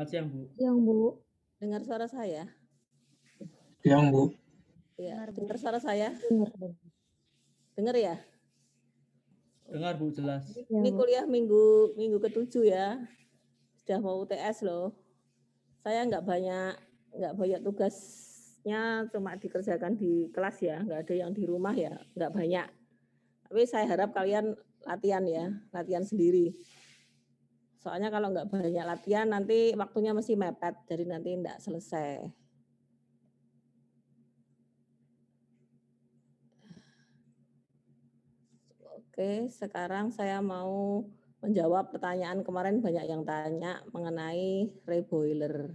Selamat siang, Bu. Siang, Bu. Dengar suara saya? Siang, Bu. Iya, dengar suara saya? Dengar, Dengar ya? Dengar, Bu, jelas. Iya, Ini kuliah minggu minggu ketujuh ya. Sudah mau UTS loh. Saya nggak banyak nggak banyak tugasnya cuma dikerjakan di kelas ya, nggak ada yang di rumah ya, nggak banyak. Tapi saya harap kalian latihan ya, latihan sendiri Soalnya kalau nggak banyak latihan nanti waktunya masih mepet, jadi nanti nggak selesai. Oke, sekarang saya mau menjawab pertanyaan kemarin banyak yang tanya mengenai reboiler.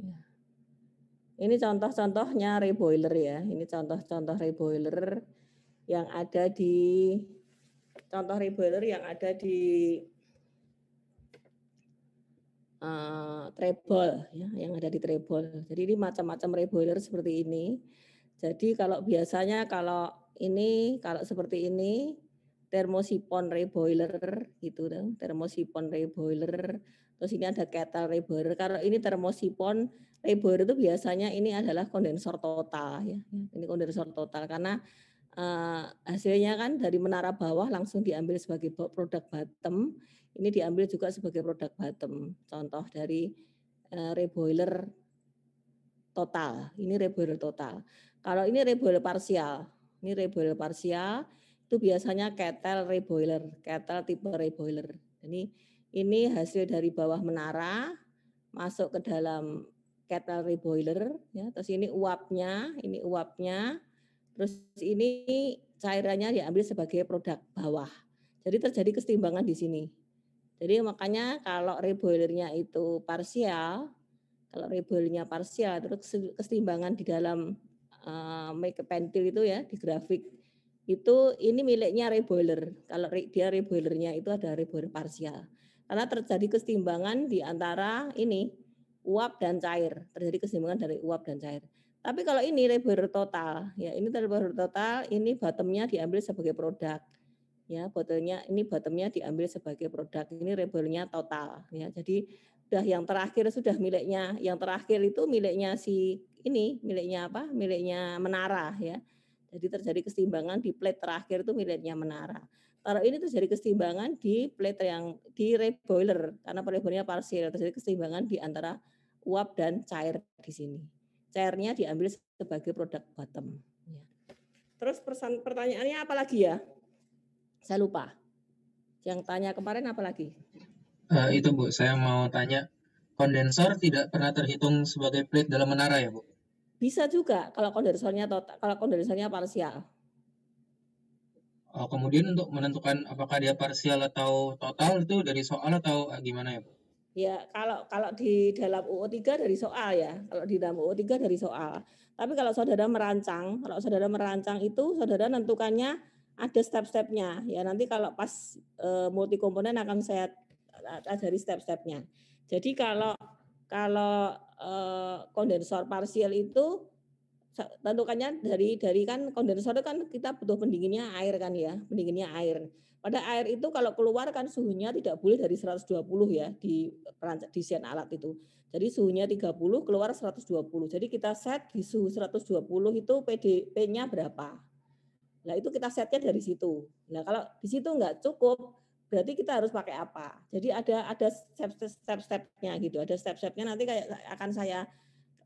Ya. Ini contoh-contohnya reboiler ya. Ini contoh-contoh reboiler yang ada di contoh reboiler yang ada di uh, treble ya yang ada di treble. Jadi ini macam-macam reboiler seperti ini. Jadi kalau biasanya kalau ini kalau seperti ini termosipon reboiler gitu dong, termosipon reboiler. Terus ini ada kettle reboiler. Kalau ini termosipon reboiler itu biasanya ini adalah kondensor total ya. Ini kondensor total karena uh, hasilnya kan dari menara bawah langsung diambil sebagai produk bottom. Ini diambil juga sebagai produk bottom. Contoh dari uh, reboiler total. Ini reboiler total. Kalau ini reboiler parsial, ini reboiler parsial itu biasanya ketel reboiler, ketel tipe reboiler. Ini ini hasil dari bawah menara masuk ke dalam kettle reboiler ya. Terus ini uapnya, ini uapnya Terus ini cairannya diambil sebagai produk bawah. Jadi terjadi kesetimbangan di sini. Jadi makanya kalau reboilernya itu parsial, kalau reboilernya parsial terus kesetimbangan di dalam uh, make pentil itu ya di grafik itu ini miliknya reboiler. Kalau re, dia reboilernya itu ada reboiler parsial. Karena terjadi kesetimbangan di antara ini uap dan cair, terjadi kesetimbangan dari uap dan cair. Tapi kalau ini labor total, ya ini labor total, ini bottomnya diambil sebagai produk. Ya, bottomnya ini bottomnya diambil sebagai produk. Ini labornya total, ya. Jadi sudah yang terakhir sudah miliknya, yang terakhir itu miliknya si ini, miliknya apa? Miliknya Menara, ya. Jadi terjadi keseimbangan di plate terakhir itu miliknya Menara. Kalau ini terjadi keseimbangan di plate yang di reboiler karena reboilernya parsial terjadi keseimbangan di antara uap dan cair di sini cairnya diambil sebagai produk bottom. Ya. Terus persan, pertanyaannya apa lagi ya? Saya lupa. Yang tanya kemarin apa lagi? Uh, itu Bu, saya mau tanya kondensor tidak pernah terhitung sebagai plate dalam menara ya Bu? Bisa juga kalau kondensornya total, kalau kondensornya parsial. Oh, kemudian untuk menentukan apakah dia parsial atau total itu dari soal atau eh, gimana ya Bu? Ya, kalau kalau di dalam UU 3 dari soal ya. Kalau di dalam UU 3 dari soal. Tapi kalau saudara merancang, kalau saudara merancang itu saudara tentukannya ada step-stepnya. Ya, nanti kalau pas e, eh, multi komponen akan saya ajari step-stepnya. Jadi kalau kalau e, kondensor parsial itu tentukannya dari dari kan kondensor itu kan kita butuh pendinginnya air kan ya, pendinginnya air. Pada air itu kalau keluar kan suhunya tidak boleh dari 120 ya di desain alat itu. Jadi suhunya 30 keluar 120. Jadi kita set di suhu 120 itu PDP-nya berapa. Nah itu kita setnya dari situ. Nah kalau di situ nggak cukup berarti kita harus pakai apa. Jadi ada ada step-step-stepnya gitu. Ada step-stepnya nanti kayak akan saya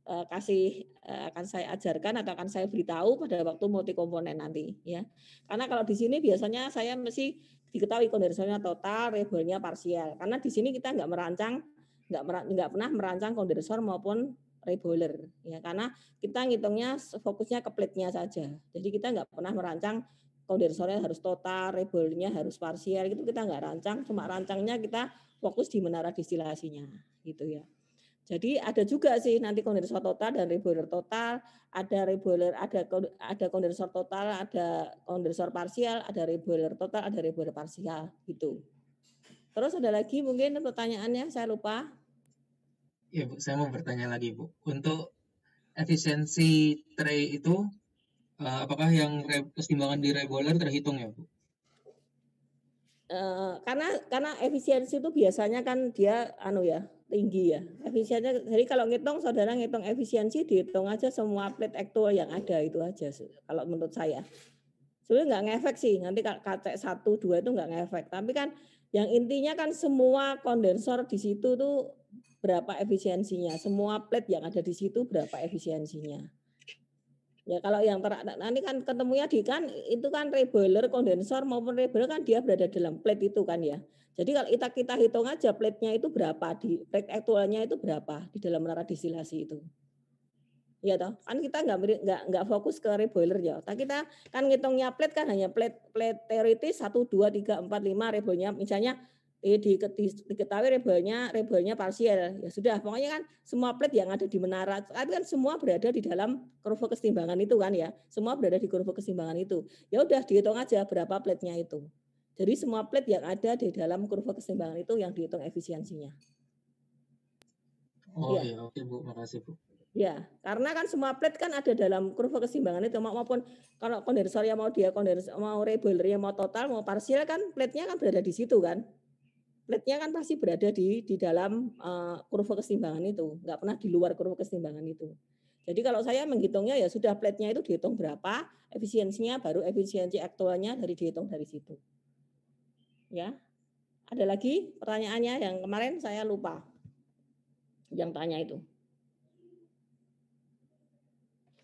Eh, kasih eh, akan saya ajarkan atau akan saya beritahu pada waktu multi komponen nanti ya. Karena kalau di sini biasanya saya mesti diketahui kondensernya total, rebelnya parsial. Karena di sini kita nggak merancang nggak nggak pernah merancang kondensor maupun reboiler ya karena kita ngitungnya fokusnya ke plate-nya saja. Jadi kita nggak pernah merancang kondensornya harus total, reboilernya harus parsial itu kita nggak rancang, cuma rancangnya kita fokus di menara distilasinya gitu ya. Jadi ada juga sih nanti kondensor total dan reboiler total, ada reboiler, ada ada kondensor total, ada kondensor parsial, ada reboiler total, ada reboiler parsial gitu. Terus ada lagi mungkin pertanyaannya saya lupa. Iya Bu, saya mau bertanya lagi Bu. Untuk efisiensi tray itu eh, apakah yang keseimbangan di reboiler terhitung ya Bu? Eh, karena karena efisiensi itu biasanya kan dia anu ya tinggi ya. Efisiensinya jadi kalau ngitung saudara ngitung efisiensi dihitung aja semua plate aktual yang ada itu aja kalau menurut saya. Sebenarnya nggak ngefek sih. Nanti kacek satu dua itu nggak ngefek. Tapi kan yang intinya kan semua kondensor di situ tuh berapa efisiensinya. Semua plate yang ada di situ berapa efisiensinya. Ya kalau yang ter, nanti kan ketemunya di kan itu kan reboiler kondensor maupun reboiler kan dia berada dalam plate itu kan ya. Jadi kalau kita kita hitung aja plate-nya itu berapa di plate aktualnya itu berapa di dalam menara distilasi itu. Iya toh, kan kita nggak nggak nggak fokus ke reboiler ya. Tapi kita kan ngitungnya plate kan hanya plate plate teoritis satu dua tiga empat lima reboilnya misalnya eh, di, diketahui rebonya rebonya parsial ya sudah pokoknya kan semua plate yang ada di menara tapi kan semua berada di dalam kurva keseimbangan itu kan ya semua berada di kurva keseimbangan itu ya udah dihitung aja berapa plate-nya itu dari semua plate yang ada di dalam kurva keseimbangan itu yang dihitung efisiensinya. Oh ya, ya oke Bu, makasih Bu. Ya, karena kan semua plate kan ada dalam kurva keseimbangan itu maupun kalau kondensor yang mau dia kondensor mau reboiler yang mau total mau parsial kan plate-nya kan berada di situ kan. Plate-nya kan pasti berada di di dalam uh, kurva keseimbangan itu, nggak pernah di luar kurva keseimbangan itu. Jadi kalau saya menghitungnya ya sudah plate-nya itu dihitung berapa, efisiensinya baru efisiensi aktualnya dari dihitung dari situ. Ya. Ada lagi pertanyaannya yang kemarin saya lupa yang tanya itu.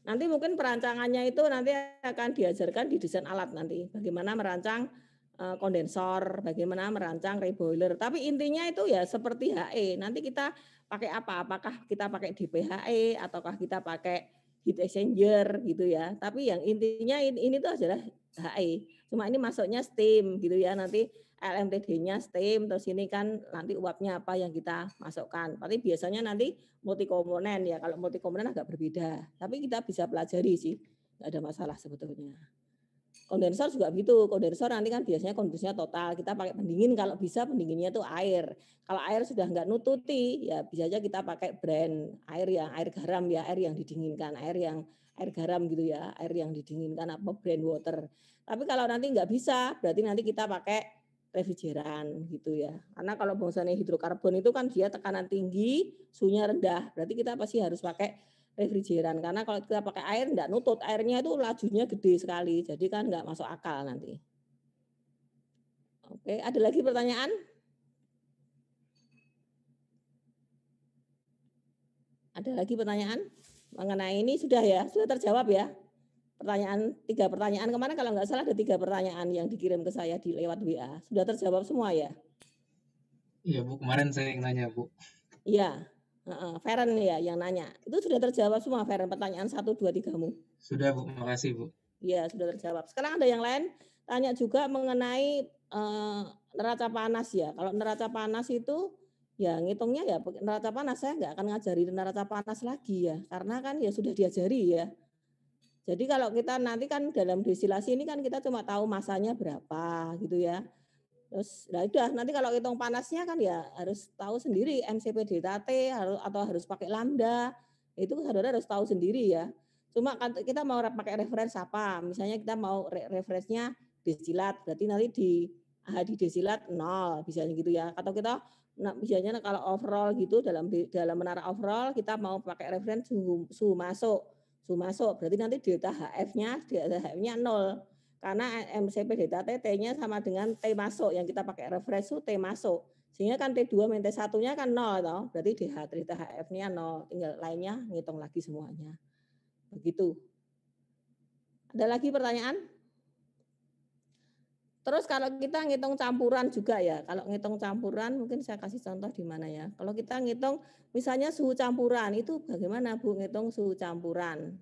Nanti mungkin perancangannya itu nanti akan diajarkan di desain alat nanti. Bagaimana merancang eh, kondensor, bagaimana merancang reboiler. Tapi intinya itu ya seperti HE. Nanti kita pakai apa? Apakah kita pakai DPHE ataukah kita pakai heat exchanger gitu ya. Tapi yang intinya ini, ini tuh adalah HE. Cuma ini masuknya steam gitu ya. Nanti LMTD-nya steam terus ini kan nanti uapnya apa yang kita masukkan. Tapi biasanya nanti multi komponen ya, kalau multi komponen agak berbeda. Tapi kita bisa pelajari sih, nggak ada masalah sebetulnya. Kondensor juga begitu, kondensor nanti kan biasanya kondisinya total, kita pakai pendingin kalau bisa pendinginnya itu air. Kalau air sudah nggak nututi, ya bisa aja kita pakai brand air yang air garam ya, air yang didinginkan, air yang air garam gitu ya, air yang didinginkan apa brand water. Tapi kalau nanti nggak bisa, berarti nanti kita pakai refrigeran gitu ya. Karena kalau bangsanya hidrokarbon itu kan dia tekanan tinggi, suhunya rendah. Berarti kita pasti harus pakai refrigeran karena kalau kita pakai air enggak nutut airnya itu lajunya gede sekali jadi kan enggak masuk akal nanti oke ada lagi pertanyaan ada lagi pertanyaan mengenai ini sudah ya sudah terjawab ya pertanyaan tiga pertanyaan kemarin kalau nggak salah ada tiga pertanyaan yang dikirim ke saya di lewat WA sudah terjawab semua ya iya bu kemarin saya yang nanya bu iya uh, uh, Feren ya yang nanya itu sudah terjawab semua Feren pertanyaan satu dua tiga mu sudah bu makasih bu iya sudah terjawab sekarang ada yang lain tanya juga mengenai uh, neraca panas ya kalau neraca panas itu ya ngitungnya ya neraca panas saya nggak akan ngajari neraca panas lagi ya karena kan ya sudah diajari ya jadi kalau kita nanti kan dalam destilasi ini kan kita cuma tahu masanya berapa gitu ya. Terus nah udah nanti kalau hitung panasnya kan ya harus tahu sendiri MCP DTT atau harus pakai lambda. Itu saudara harus tahu sendiri ya. Cuma kan kita mau pakai referensi apa? Misalnya kita mau referensinya desilat, berarti nanti di ah, di desilat nol misalnya gitu ya. Atau kita nah, misalnya kalau overall gitu dalam dalam menara overall kita mau pakai referensi suhu, suhu masuk masuk Berarti nanti delta HF-nya, delta HF-nya nol Karena MCP delta T, T-nya sama dengan T masuk. Yang kita pakai referensi T masuk. Sehingga kan T2 minus T1-nya kan nol Toh. Berarti DH delta HF-nya nol Tinggal lainnya ngitung lagi semuanya. Begitu. Ada lagi pertanyaan? Terus kalau kita ngitung campuran juga ya, kalau ngitung campuran mungkin saya kasih contoh di mana ya. Kalau kita ngitung misalnya suhu campuran itu bagaimana Bu ngitung suhu campuran?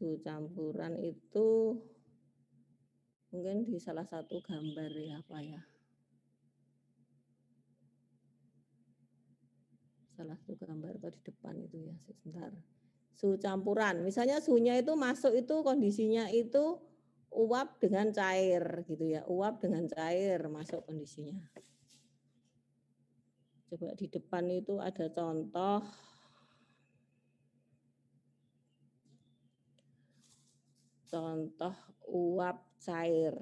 Suhu campuran itu mungkin di salah satu gambar ya apa ya. Salah satu gambar atau di depan itu ya sebentar. Suhu campuran, misalnya suhunya itu masuk itu kondisinya itu uap dengan cair gitu ya uap dengan cair masuk kondisinya coba di depan itu ada contoh contoh uap cair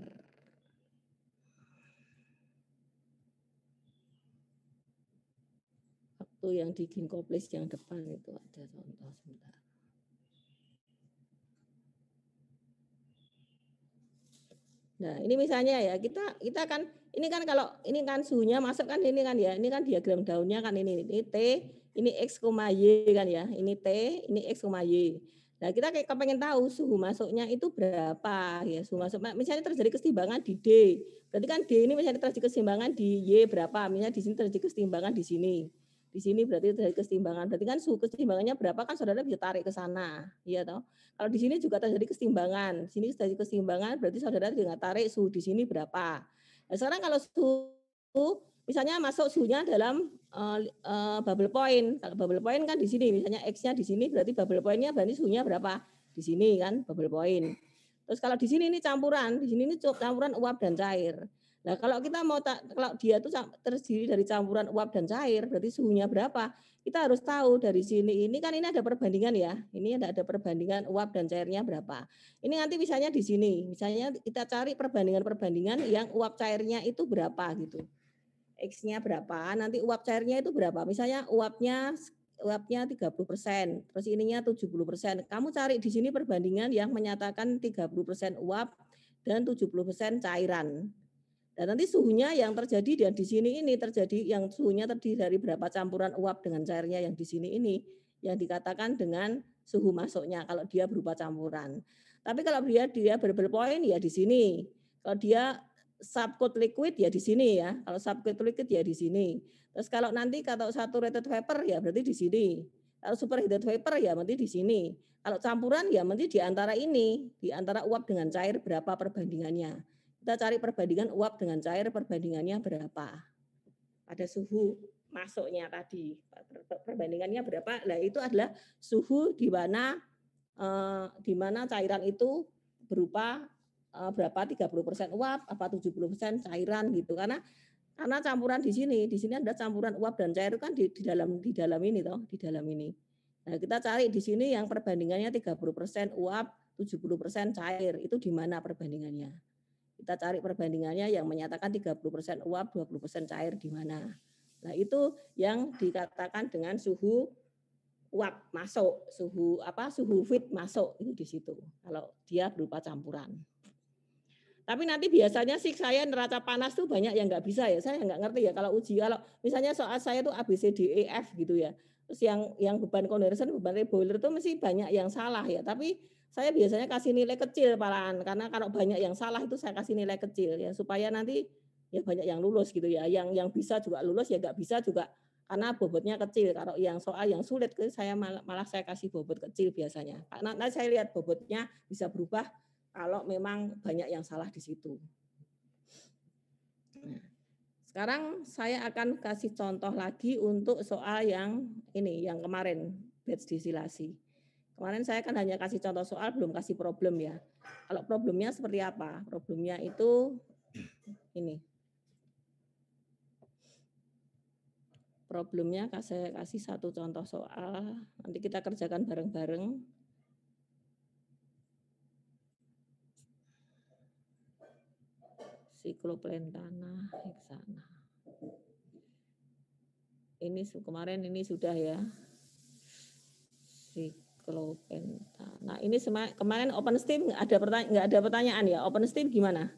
waktu yang di ginkgo place yang depan itu ada contoh Nah, ini misalnya ya, kita kita kan ini kan kalau ini kan suhunya masuk kan ini kan ya, ini kan diagram daunnya kan ini ini T, ini X, Y kan ya. Ini T, ini X, Y. Nah, kita kayak kepengen tahu suhu masuknya itu berapa ya, suhu masuk. Misalnya terjadi kesetimbangan di D. Berarti kan D ini misalnya terjadi kesetimbangan di Y berapa? Misalnya di sini terjadi kesetimbangan di sini di sini berarti terjadi kesetimbangan. Berarti kan suhu kesetimbangannya berapa kan saudara bisa tarik ke sana, iya toh. Kalau di sini juga terjadi kesetimbangan, di sini terjadi kesetimbangan berarti saudara dengan tarik suhu di sini berapa. Nah, sekarang kalau suhu misalnya masuk suhunya dalam uh, uh, bubble point. Kalau bubble point kan di sini, misalnya x-nya di sini berarti bubble point-nya berarti suhunya berapa? Di sini kan bubble point. Terus kalau di sini ini campuran, di sini ini campuran uap dan cair. Nah, kalau kita mau kalau dia itu terdiri dari campuran uap dan cair, berarti suhunya berapa? Kita harus tahu dari sini ini kan ini ada perbandingan ya. Ini ada ada perbandingan uap dan cairnya berapa. Ini nanti misalnya di sini, misalnya kita cari perbandingan-perbandingan yang uap cairnya itu berapa gitu. X-nya berapa, nanti uap cairnya itu berapa. Misalnya uapnya uapnya 30 persen, terus ininya 70 persen. Kamu cari di sini perbandingan yang menyatakan 30 persen uap dan 70 persen cairan dan nanti suhunya yang terjadi dan di sini ini terjadi yang suhunya terdiri dari berapa campuran uap dengan cairnya yang di sini ini yang dikatakan dengan suhu masuknya kalau dia berupa campuran. Tapi kalau dia dia berbel point ya di sini. Kalau dia subcoat liquid ya di sini ya. Kalau subcoat liquid ya di sini. Terus kalau nanti kalau saturated vapor ya berarti di sini. Kalau superheated vapor ya berarti di sini. Kalau campuran ya mesti di antara ini, di antara uap dengan cair berapa perbandingannya kita cari perbandingan uap dengan cair perbandingannya berapa pada suhu masuknya tadi perbandingannya berapa nah itu adalah suhu di mana eh, di mana cairan itu berupa eh, berapa 30% uap apa 70% cairan gitu karena karena campuran di sini di sini ada campuran uap dan cair kan di, di dalam di dalam ini toh di dalam ini nah kita cari di sini yang perbandingannya 30% uap 70% cair itu di mana perbandingannya kita cari perbandingannya yang menyatakan 30% uap, 20% cair di mana. Nah, itu yang dikatakan dengan suhu uap masuk, suhu apa? suhu fit masuk itu di situ. Kalau dia berupa campuran. Tapi nanti biasanya sih saya neraca panas tuh banyak yang nggak bisa ya. Saya nggak ngerti ya kalau uji kalau misalnya soal saya tuh ABCDEF gitu ya. Terus yang yang beban kondenser, beban reboiler tuh mesti banyak yang salah ya. Tapi saya biasanya kasih nilai kecil paraan karena kalau banyak yang salah itu saya kasih nilai kecil ya supaya nanti ya banyak yang lulus gitu ya yang yang bisa juga lulus ya nggak bisa juga karena bobotnya kecil kalau yang soal yang sulit saya malah, malah saya kasih bobot kecil biasanya karena nanti saya lihat bobotnya bisa berubah kalau memang banyak yang salah di situ sekarang saya akan kasih contoh lagi untuk soal yang ini yang kemarin batch distilasi. Kemarin saya kan hanya kasih contoh soal, belum kasih problem ya. Kalau problemnya seperti apa? Problemnya itu ini. Problemnya saya kasih satu contoh soal, nanti kita kerjakan bareng-bareng. Sikloplentana heksana. Ini kemarin ini sudah ya. Sik Sloventa. Nah ini sema, kemarin Open ada pertanyaan nggak ada pertanyaan ya Open Steam gimana?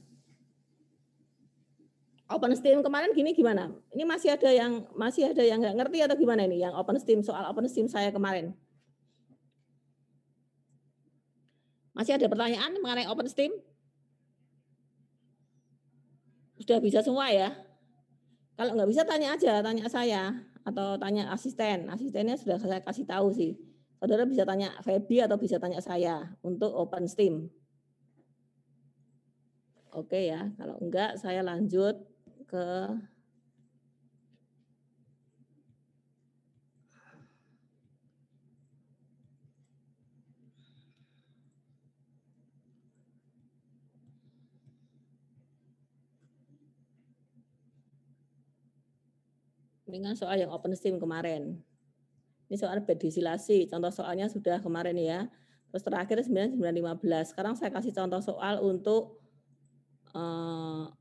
Open Steam kemarin gini gimana? Ini masih ada yang masih ada yang nggak ngerti atau gimana ini yang Open Steam soal Open Steam saya kemarin? Masih ada pertanyaan mengenai Open Steam? Sudah bisa semua ya? Kalau nggak bisa tanya aja, tanya saya atau tanya asisten. Asistennya sudah saya kasih tahu sih saudara bisa tanya Feby atau bisa tanya saya untuk open steam. Oke ya, kalau enggak saya lanjut ke dengan soal yang open steam kemarin. Ini soal bedisilasi. contoh soalnya sudah kemarin ya. Terus terakhir 9915. Sekarang saya kasih contoh soal untuk uh,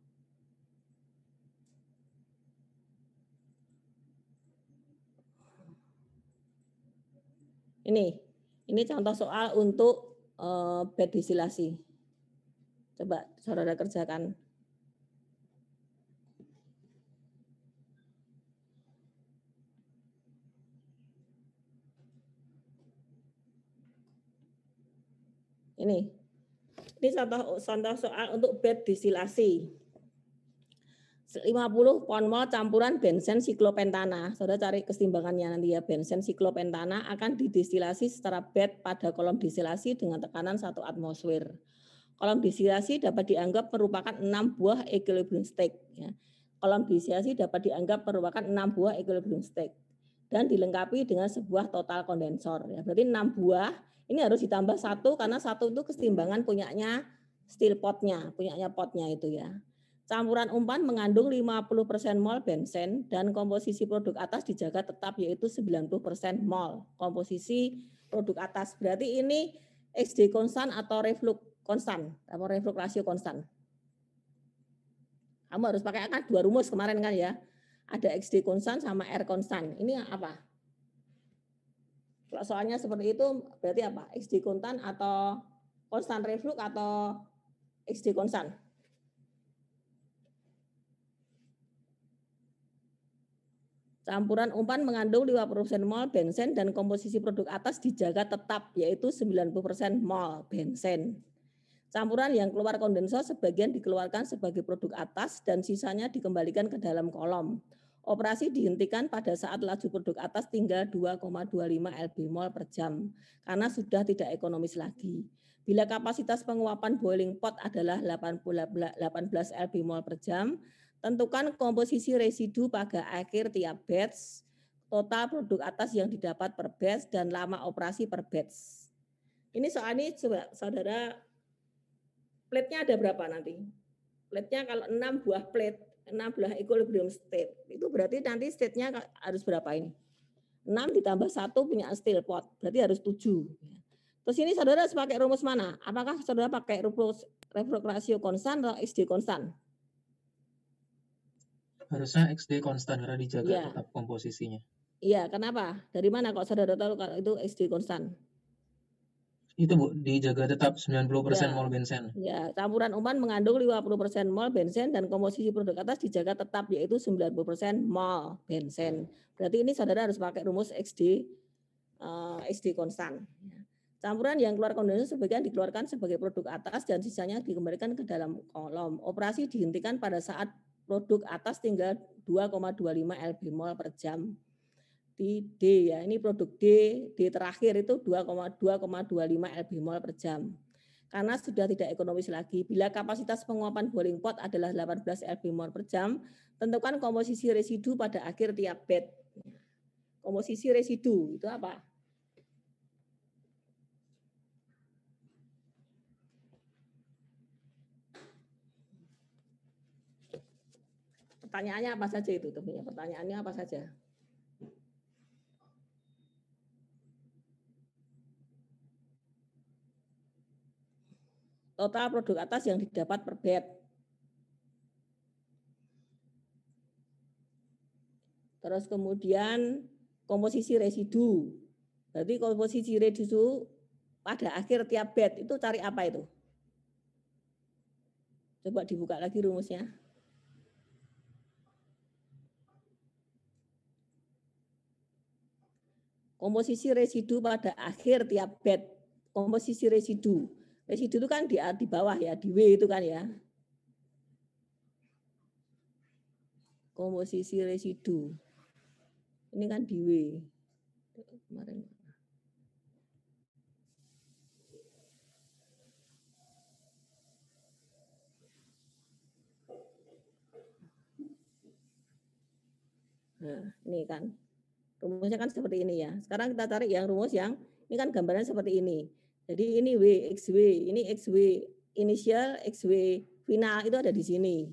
ini. Ini contoh soal untuk uh, eh, bedisilasi. Coba saudara kerjakan. Ini. Ini contoh contoh soal untuk bed distilasi. 50 ponmol campuran bensin siklopentana. Saudara cari keseimbangannya nanti ya. Bensin siklopentana akan didistilasi secara bed pada kolom distilasi dengan tekanan 1 atmosfer. Kolom distilasi dapat dianggap merupakan 6 buah equilibrium state. Ya. Kolom distilasi dapat dianggap merupakan 6 buah equilibrium state. Dan dilengkapi dengan sebuah total kondensor. Ya. Berarti 6 buah ini harus ditambah satu karena satu itu kesetimbangan punyanya steel potnya, punyanya potnya itu ya. Campuran umpan mengandung 50% mol bensin dan komposisi produk atas dijaga tetap yaitu 90% mol komposisi produk atas. Berarti ini XD konstan atau reflux konstan, atau reflux rasio konstan. Kamu harus pakai kan dua rumus kemarin kan ya. Ada XD konstan sama R konstan. Ini apa? Kalau soalnya seperti itu berarti apa? XD kontan atau konstan reflux atau XD konstan? Campuran umpan mengandung 50% mol bensin dan komposisi produk atas dijaga tetap yaitu 90% mol bensin. Campuran yang keluar kondensor sebagian dikeluarkan sebagai produk atas dan sisanya dikembalikan ke dalam kolom. Operasi dihentikan pada saat laju produk atas tinggal 2,25 lb mol per jam karena sudah tidak ekonomis lagi. Bila kapasitas penguapan boiling pot adalah 18 lb mol per jam, tentukan komposisi residu pada akhir tiap batch, total produk atas yang didapat per batch, dan lama operasi per batch. Ini soalnya, coba saudara, plate-nya ada berapa nanti? Plate-nya kalau 6 buah plate, 16 equilibrium state. Itu berarti nanti state-nya harus berapa ini? 6 ditambah 1 punya steel pot, berarti harus 7. Terus ini saudara harus pakai rumus mana? Apakah saudara pakai rumus reflux ratio konstan atau XD konstan? Harusnya XD konstan karena dijaga ya. tetap komposisinya. Iya, kenapa? Dari mana kok saudara tahu kalau itu XD konstan? itu Bu dijaga tetap 90% ya. mol bensen. Ya, campuran umpan mengandung 50% mol bensin dan komposisi produk atas dijaga tetap yaitu 90% mol bensin. Berarti ini saudara harus pakai rumus XD uh, eh, XD konstan. Campuran yang keluar kondensat sebagian dikeluarkan sebagai produk atas dan sisanya dikembalikan ke dalam kolom. Operasi dihentikan pada saat produk atas tinggal 2,25 lb mol per jam di D ya. Ini produk D, D terakhir itu 2,2,25 lb mol per jam. Karena sudah tidak ekonomis lagi. Bila kapasitas penguapan boiling pot adalah 18 lb mol per jam, tentukan komposisi residu pada akhir tiap bed. Komposisi residu itu apa? Pertanyaannya apa saja itu? pertanyaannya apa saja? total produk atas yang didapat per bed. Terus kemudian komposisi residu. Berarti komposisi residu pada akhir tiap bed itu cari apa itu? Coba dibuka lagi rumusnya. Komposisi residu pada akhir tiap bed. Komposisi residu Residu itu kan di, di bawah ya, di W itu kan ya. Komposisi residu. Ini kan di W. Kemarin Nah, ini kan rumusnya kan seperti ini ya. Sekarang kita tarik yang rumus yang ini kan gambarnya seperti ini. Jadi ini W X W ini X XW inisial, W final itu ada di sini.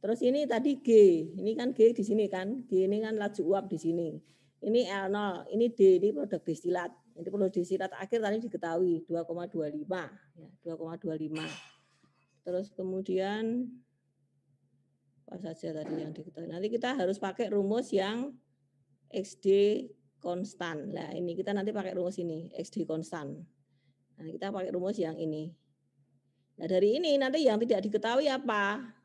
Terus ini tadi G, ini kan G di sini kan, G ini kan laju uap di sini. Ini L0, ini D, ini produk distilat. Ini produk distilat akhir tadi diketahui 2,25, 2,25. Ya, Terus kemudian apa saja tadi yang diketahui. Nanti kita harus pakai rumus yang XD konstan. Nah, ini kita nanti pakai rumus ini, XD konstan. Nah, kita pakai rumus yang ini. Nah, dari ini nanti yang tidak diketahui apa?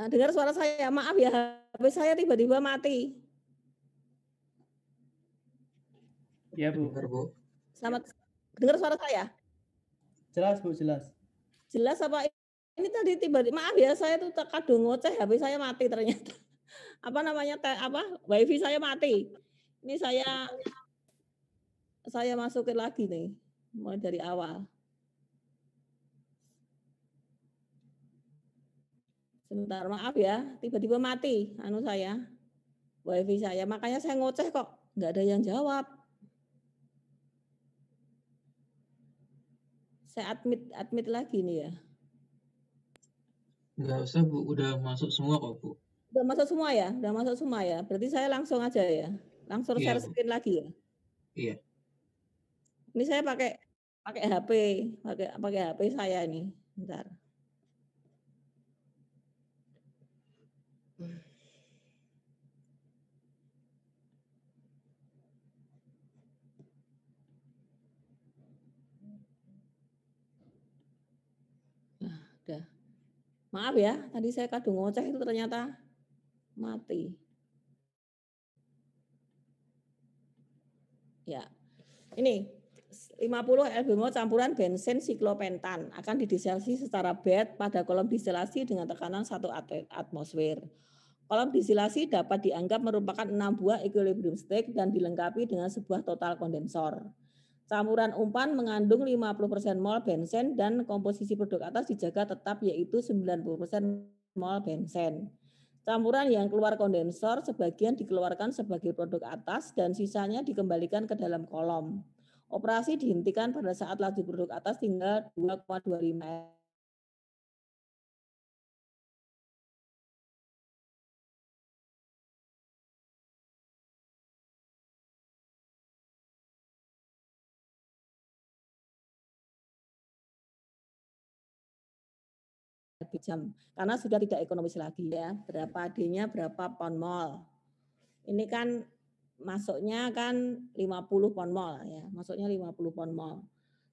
Eh, dengar suara saya. Maaf ya, HP saya tiba-tiba mati. Ya, Bu. Selamat dengar suara saya. Jelas, Bu, jelas. Jelas apa ini tadi tiba-tiba maaf ya, saya tuh kadung ngoceh HP saya mati ternyata. Apa namanya? Te, apa? Wifi saya mati. Ini saya saya masukin lagi nih mulai dari awal. sebentar maaf ya tiba-tiba mati anu saya wifi saya makanya saya ngoceh kok nggak ada yang jawab saya admit admit lagi nih ya nggak usah bu udah masuk semua kok bu udah masuk semua ya udah masuk semua ya berarti saya langsung aja ya langsung iya, share screen bu. lagi ya iya ini saya pakai pakai HP pakai pakai HP saya ini bentar Maaf ya, tadi saya kadung ngoceh itu ternyata mati. Ya. Ini 50 LBMO campuran bensin siklopentan akan didiselsi secara bed pada kolom distilasi dengan tekanan 1 atmosfer. Kolom distilasi dapat dianggap merupakan 6 buah equilibrium stick dan dilengkapi dengan sebuah total kondensor. Campuran umpan mengandung 50% mol bensin dan komposisi produk atas dijaga tetap yaitu 90% mol bensin. Campuran yang keluar kondensor sebagian dikeluarkan sebagai produk atas dan sisanya dikembalikan ke dalam kolom. Operasi dihentikan pada saat laju produk atas tinggal 2,25 karena sudah tidak ekonomis lagi ya. Berapa d berapa pound mall Ini kan masuknya kan 50 pound mall ya, masuknya 50 pound mall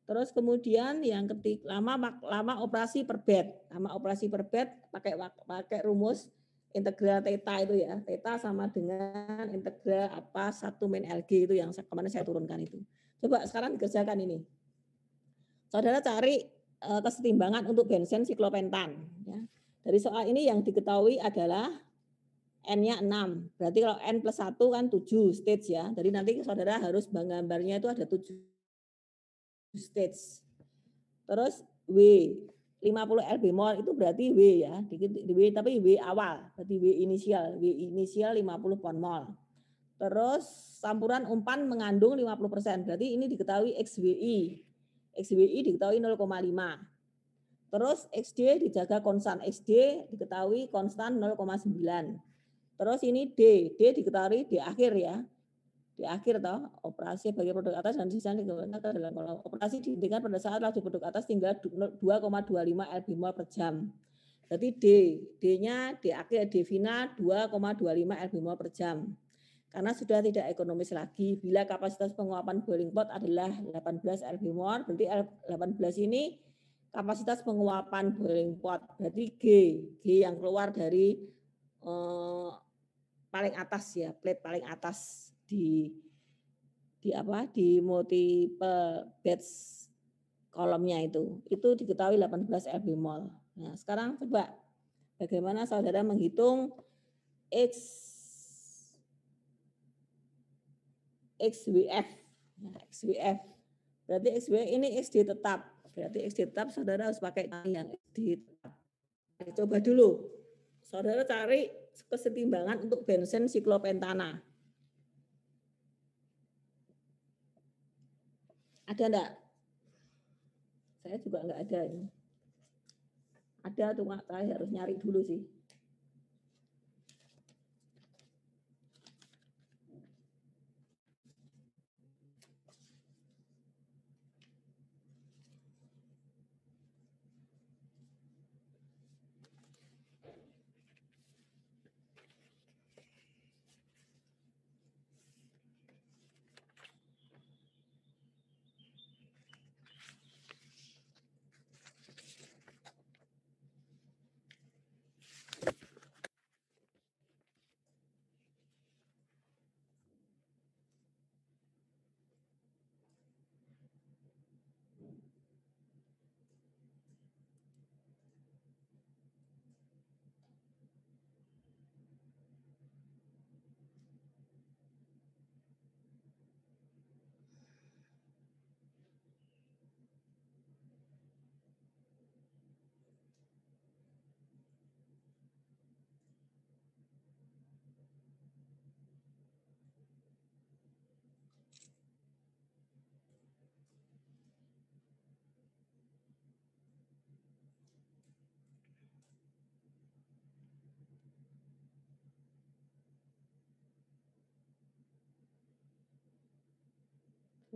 Terus kemudian yang ketik lama lama operasi per bed, lama operasi per bed pakai pakai rumus integral theta itu ya, theta sama dengan integral apa satu min LG itu yang kemarin saya turunkan itu. Coba sekarang dikerjakan ini. Saudara cari Eh, kesetimbangan untuk bensin siklopentan. Ya. Dari soal ini yang diketahui adalah N-nya 6. Berarti kalau N plus 1 kan 7 stage ya. Jadi nanti saudara harus menggambarnya itu ada 7 stage. Terus W, 50 lb mol itu berarti W ya. W tapi W awal, berarti W inisial. W inisial 50 pon mol. Terus campuran umpan mengandung 50%. Berarti ini diketahui XWI. XBI diketahui 0,5. Terus XD dijaga konstan XD diketahui konstan 0,9. Terus ini D, D diketahui di akhir ya. Di akhir toh operasi bagi produk atas dan sisa digunakan dalam kolom operasi dihentikan pada saat laju produk atas tinggal 2,25 lb mol per jam. jadi D, D-nya di akhir D final 2,25 lb mol per jam karena sudah tidak ekonomis lagi bila kapasitas penguapan boiling pot adalah 18 LB mol berarti 18 ini kapasitas penguapan boiling pot berarti G G yang keluar dari eh, paling atas ya plate paling atas di di apa di multiple batch kolomnya itu itu diketahui 18 LB mol. Nah, sekarang coba bagaimana saudara menghitung X XWF. Ya. XWF. Berarti XWF ini XD tetap. Berarti XD tetap saudara harus pakai yang XD tetap. coba dulu. Saudara cari kesetimbangan untuk bensin siklopentana. Ada enggak? Saya juga enggak ada ini. Ada tuh saya harus nyari dulu sih.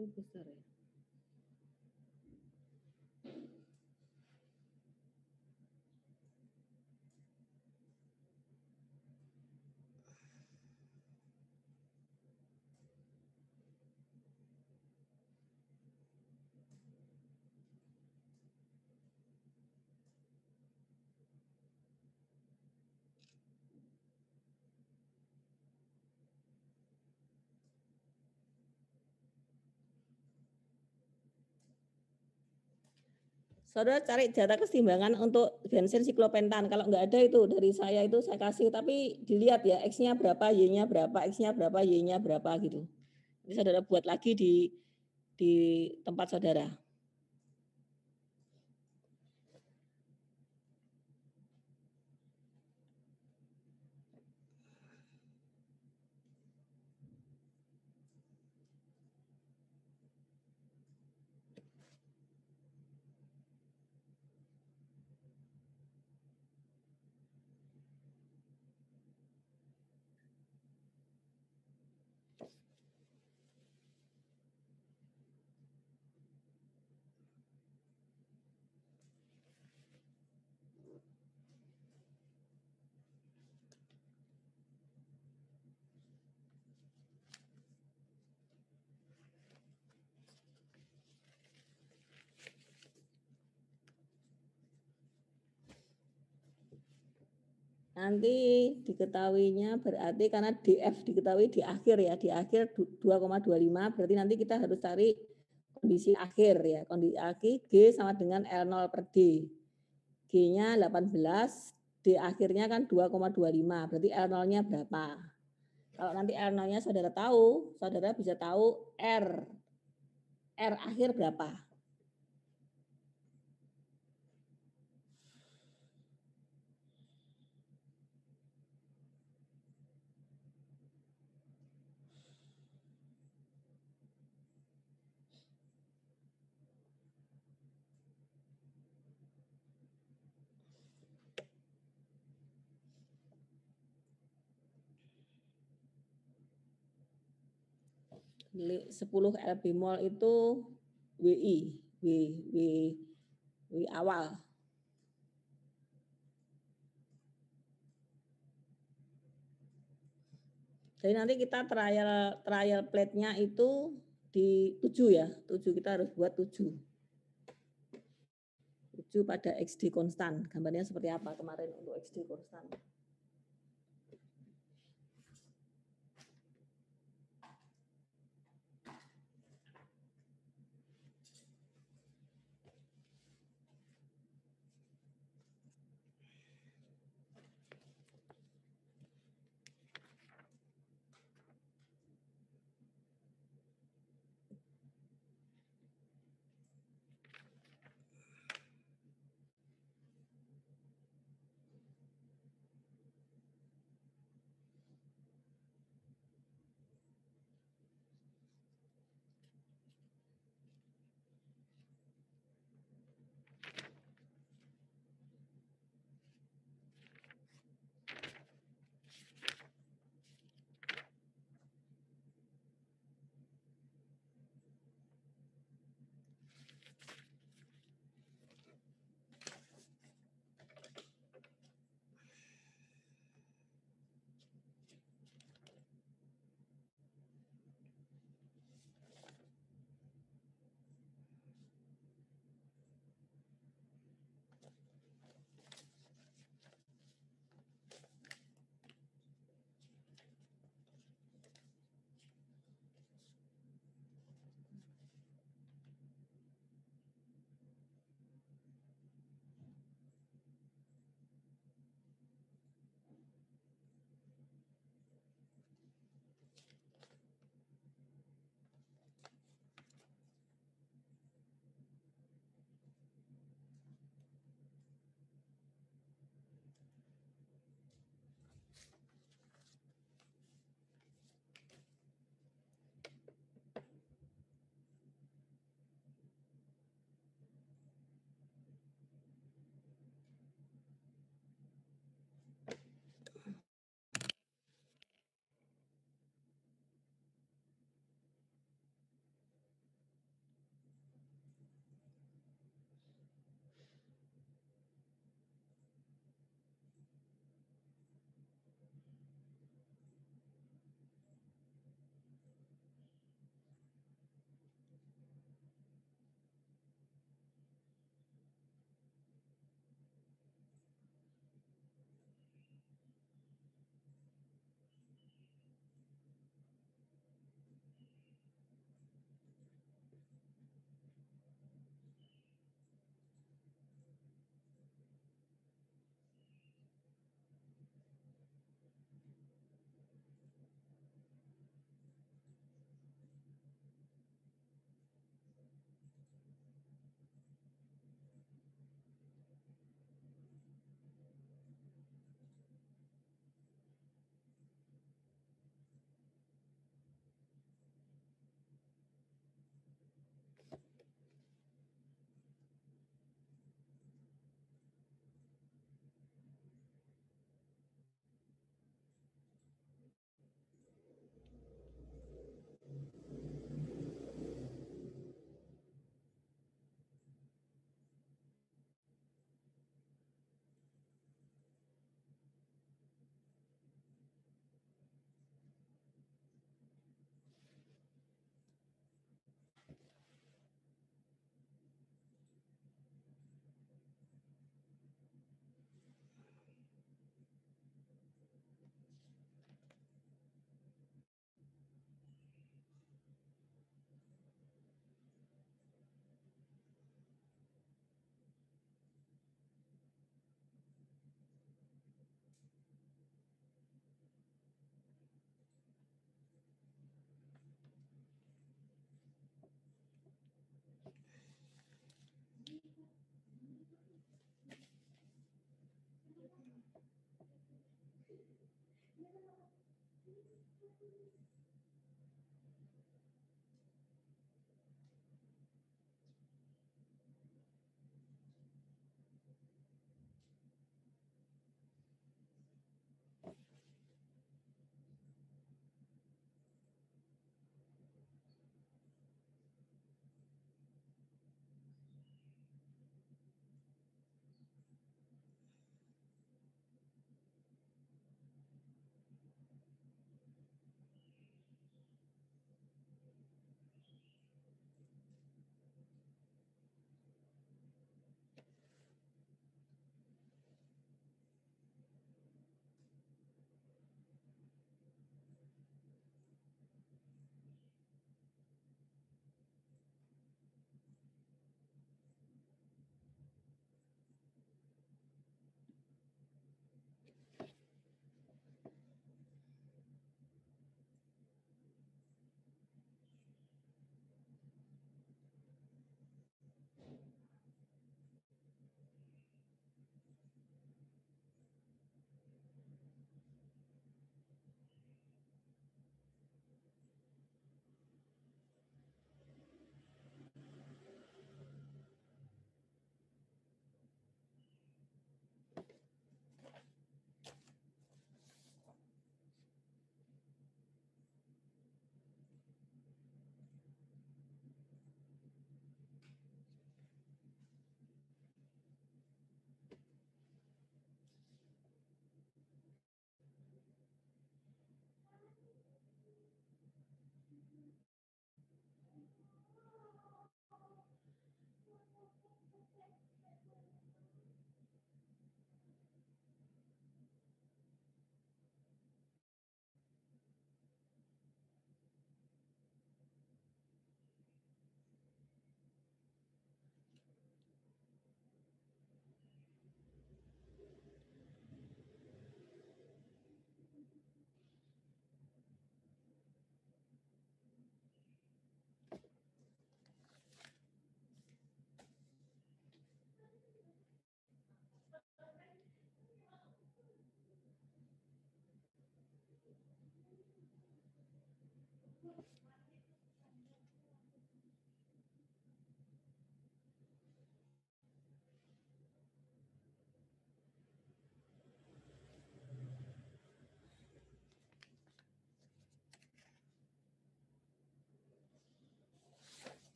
Oh besar ya. Saudara cari data keseimbangan untuk bensin siklopentan. Kalau enggak ada itu dari saya itu saya kasih, tapi dilihat ya X-nya berapa, Y-nya berapa, X-nya berapa, Y-nya berapa gitu. ini saudara buat lagi di di tempat saudara. nanti diketahuinya berarti karena DF diketahui di akhir ya, di akhir 2,25 berarti nanti kita harus cari kondisi akhir ya. Kondisi akhir G sama dengan L0 per D. G-nya 18, D akhirnya kan 2,25, berarti L0-nya berapa? Kalau nanti L0-nya saudara tahu, saudara bisa tahu R. R akhir berapa? 10 LB mol itu WI, W, W, W awal. Jadi nanti kita trial trial plate-nya itu di 7 ya. 7 kita harus buat 7. 7 pada XD konstan. Gambarnya seperti apa kemarin untuk XD konstan.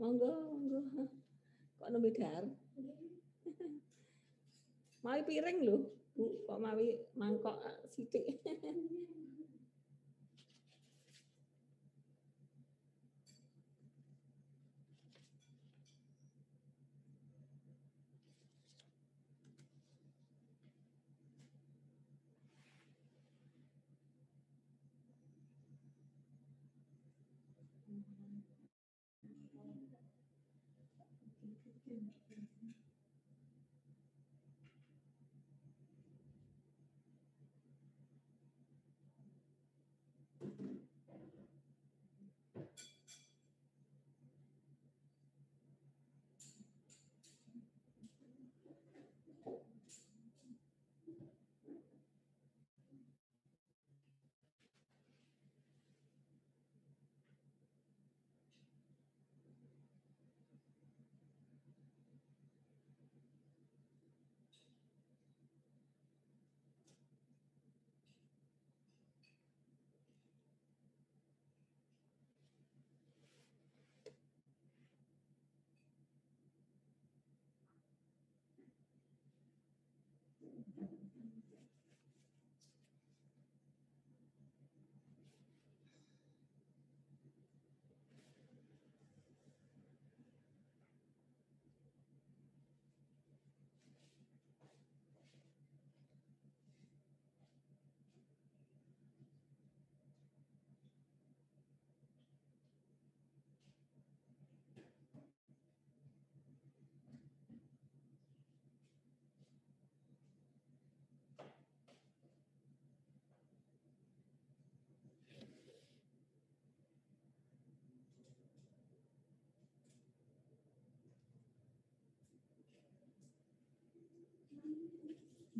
Monggo, monggo. Kok nembe dar? mawi piring lho, Bu. Kok mawi mangkok sithik. Thank you.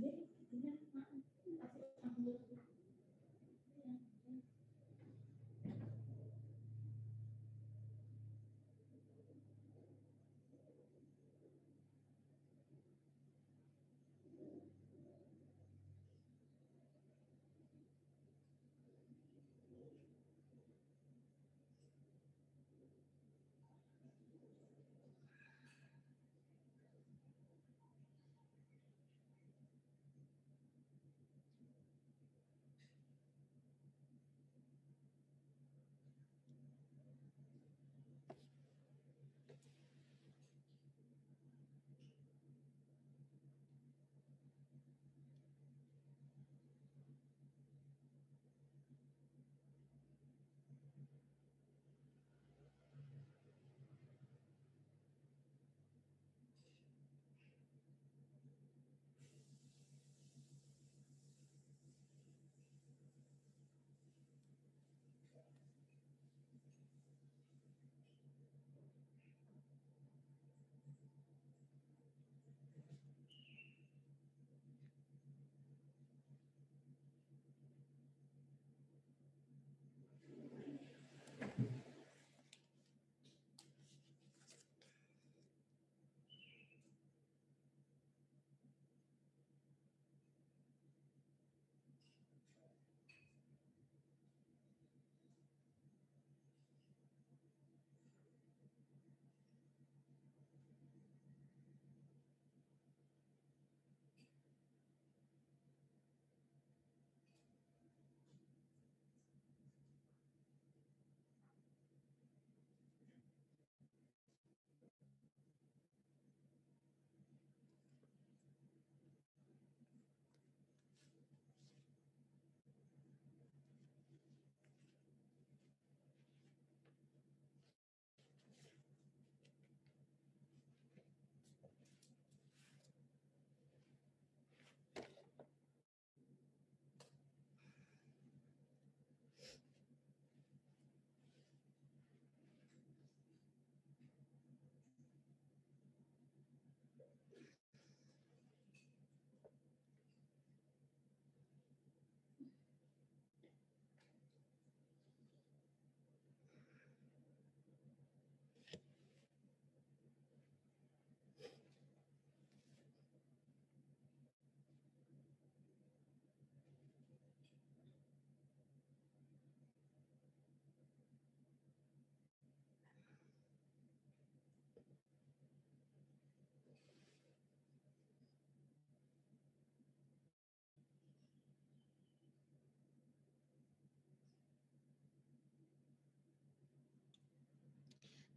对，今天啊，老师讲了。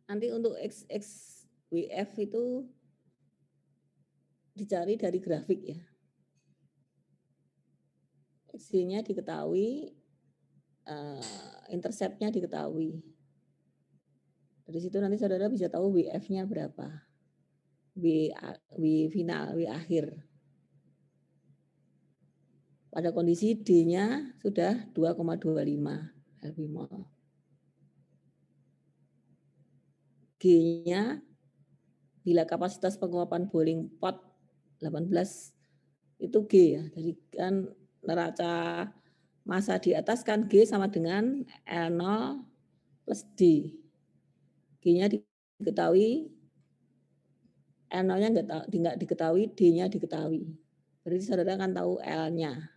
Nanti untuk XXWF itu dicari dari grafik ya. X-nya diketahui, uh, interceptnya diketahui. Dari situ nanti saudara bisa tahu WF-nya berapa. W, w final, W akhir. Pada kondisi D-nya sudah 2,25 mall. G-nya bila kapasitas penguapan boiling pot 18 itu G ya. Jadi kan neraca masa di atas kan G sama dengan L0 plus D. G-nya diketahui, L0-nya nggak diketahui, D-nya diketahui. Berarti saudara akan tahu L-nya.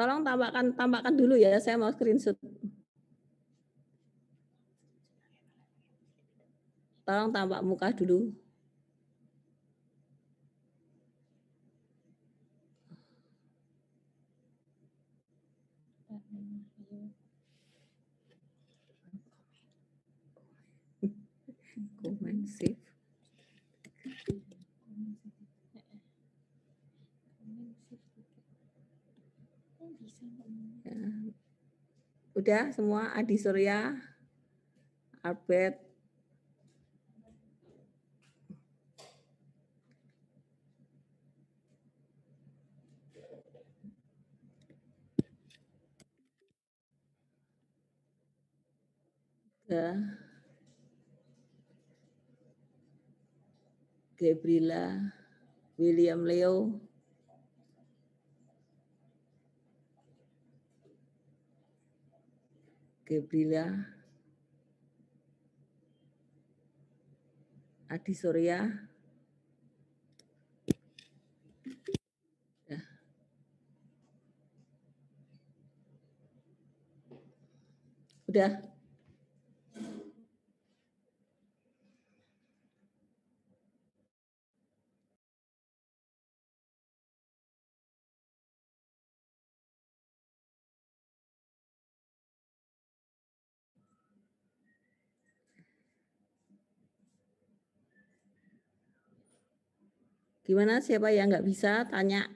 Tolong tambahkan tambahkan dulu ya, saya mau screenshot. Tolong tampak muka dulu. komen sih. Ya. Udah semua Adi Surya, Albert, Gabriel Gabriela, William Leo, Gebrila Adi Surya ya. Udah. Gimana siapa yang nggak bisa tanya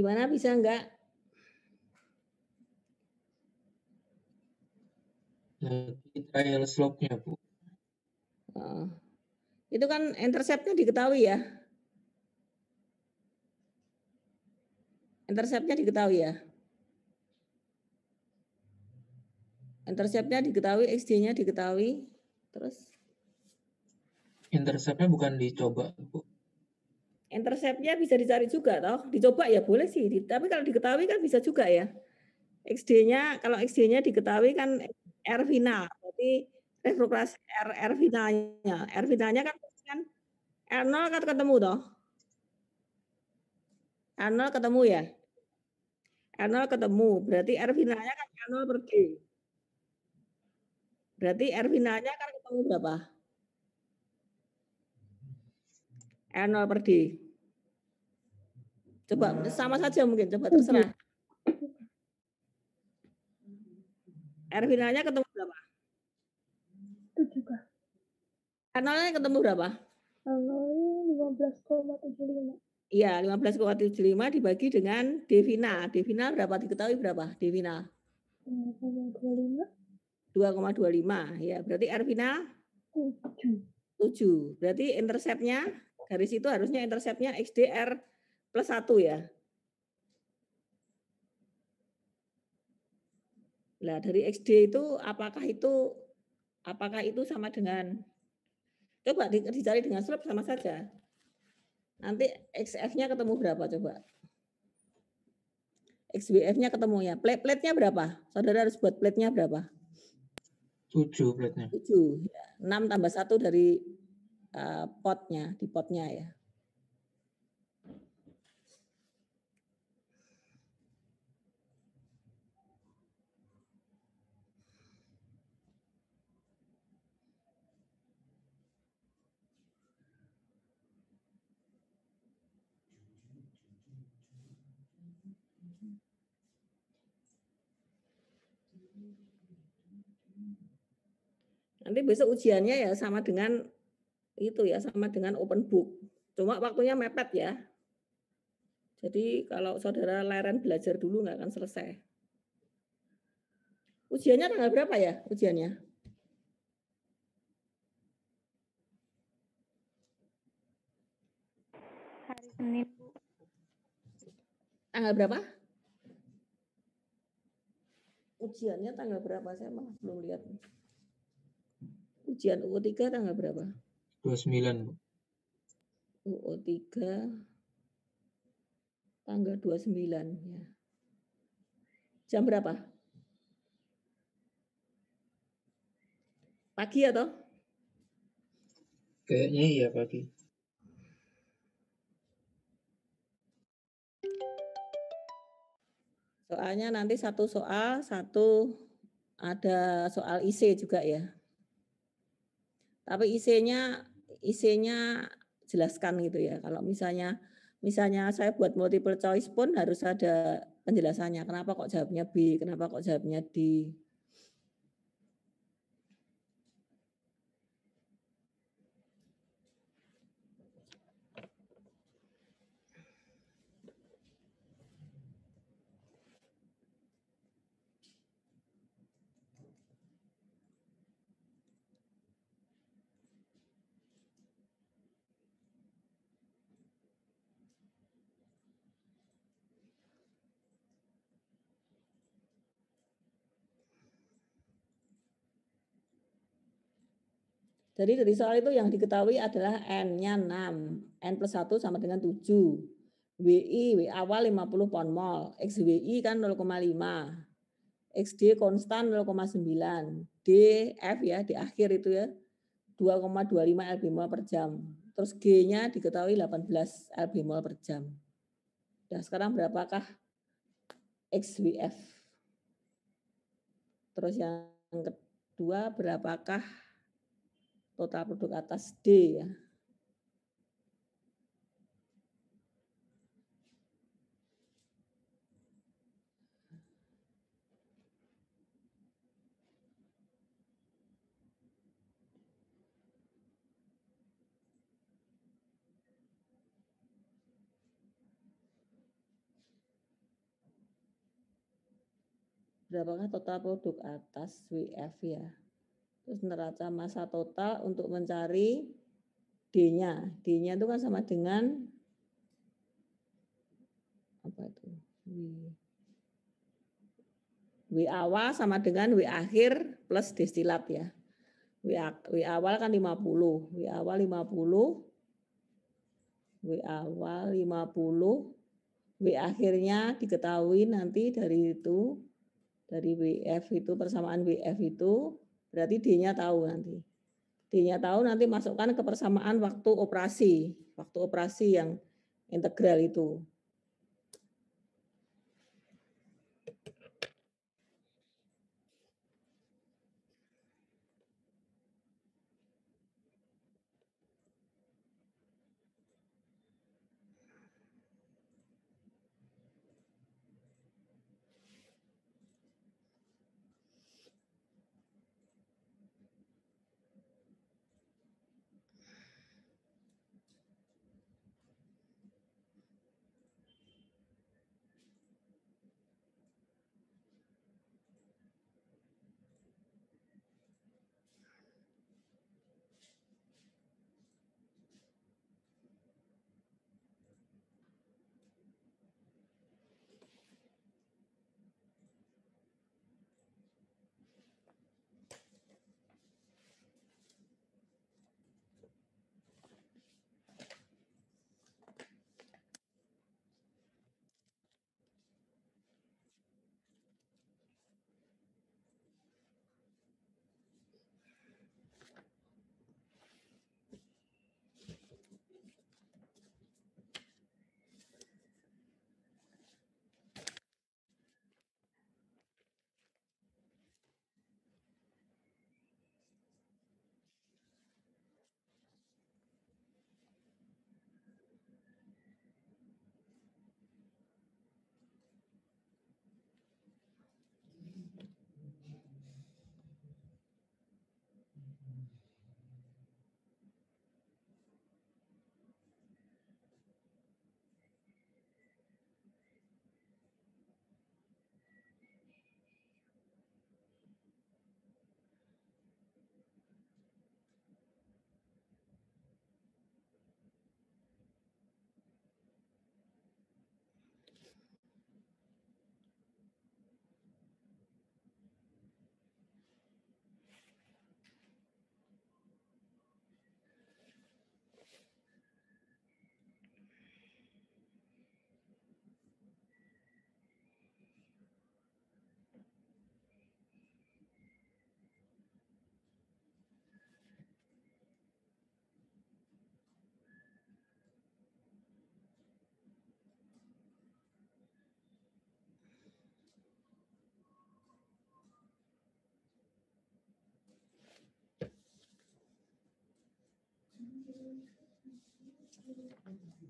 Gimana bisa enggak? Trial slope-nya, Bu. Oh. Itu kan intercept-nya diketahui ya? Intercept-nya diketahui ya? Intercept-nya diketahui, XD-nya diketahui. Terus? Intercept-nya bukan dicoba, Bu interceptnya bisa dicari juga toh dicoba ya boleh sih tapi kalau diketahui kan bisa juga ya XD-nya kalau XD-nya diketahui kan R final berarti reproduksi R, R finalnya R finalnya kan kan R0 kan ketemu toh R0 ketemu ya R0 ketemu berarti R finalnya kan R0 per g berarti R finalnya kan ketemu berapa R0 eh, per D. Coba sama saja mungkin, coba terserah. R finalnya ketemu berapa? 7. R0-nya ketemu berapa? R0-nya 15,75. Iya, 15,75 dibagi dengan D final. D final berapa? Diketahui berapa? D final. 2,25. 2,25. Ya, berarti R final? 7. 7. Berarti interceptnya? dari situ harusnya interceptnya XDR plus 1 ya. Nah, dari XD itu apakah itu apakah itu sama dengan coba dicari dengan slope sama saja. Nanti XF-nya ketemu berapa coba? XBF-nya ketemu ya. Plate-plate-nya berapa? Saudara harus buat plate-nya berapa? 7 plate-nya. 7. Ya. 6 tambah 1 dari Eh, potnya, di potnya ya. Nanti besok ujiannya ya sama dengan itu ya sama dengan open book. Cuma waktunya mepet ya. Jadi kalau saudara leren belajar dulu nggak akan selesai. Ujiannya tanggal berapa ya ujiannya? Hari Senin. Tanggal berapa? Ujiannya tanggal berapa? Saya malah belum lihat. Ujian UU3 tanggal berapa? 29. UO3 tanggal 29 ya. Jam berapa? Pagi atau? Ya, Kayaknya iya pagi. Soalnya nanti satu soal, satu ada soal IC juga ya. Tapi IC-nya isinya jelaskan gitu ya. Kalau misalnya misalnya saya buat multiple choice pun harus ada penjelasannya. Kenapa kok jawabnya B, kenapa kok jawabnya D. Jadi dari soal itu yang diketahui adalah N-nya 6. N plus 1 sama dengan 7. WI, WI awal 50 pon mol. XWI kan 0,5. XD konstan 0,9. DF ya, di akhir itu ya, 2,25 lb mol per jam. Terus G-nya diketahui 18 lb mol per jam. Nah sekarang berapakah XWF? Terus yang kedua berapakah total produk atas D ya. Berapakah total produk atas F ya? terus neraca masa total untuk mencari D-nya. D-nya itu kan sama dengan apa itu? W. awal sama dengan W akhir plus destilat ya. W, w awal kan 50, W awal 50, W awal 50, W akhirnya diketahui nanti dari itu, dari WF itu, persamaan WF itu Berarti D-nya tahu nanti. D-nya tahu nanti masukkan ke persamaan waktu operasi, waktu operasi yang integral itu. Thank you.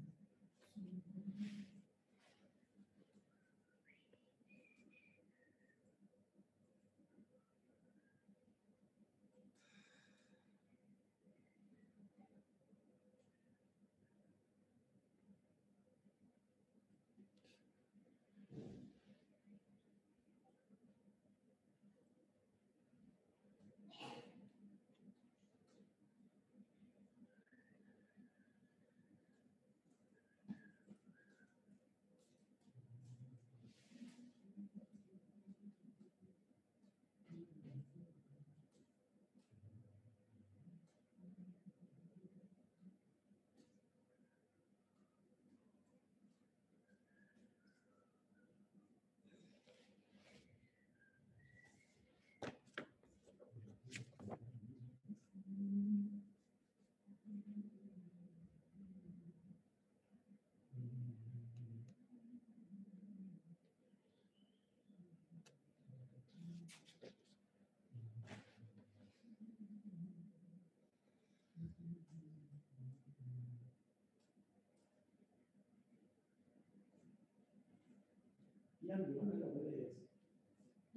Yang gimana nggak boleh ya?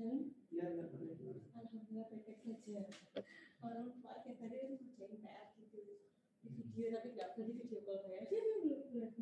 Iya Alhamdulillah baik-baik saja. Orang Pak tiap hari kan ngerjain PR gitu di video tapi nggak boleh di video call ya. Belum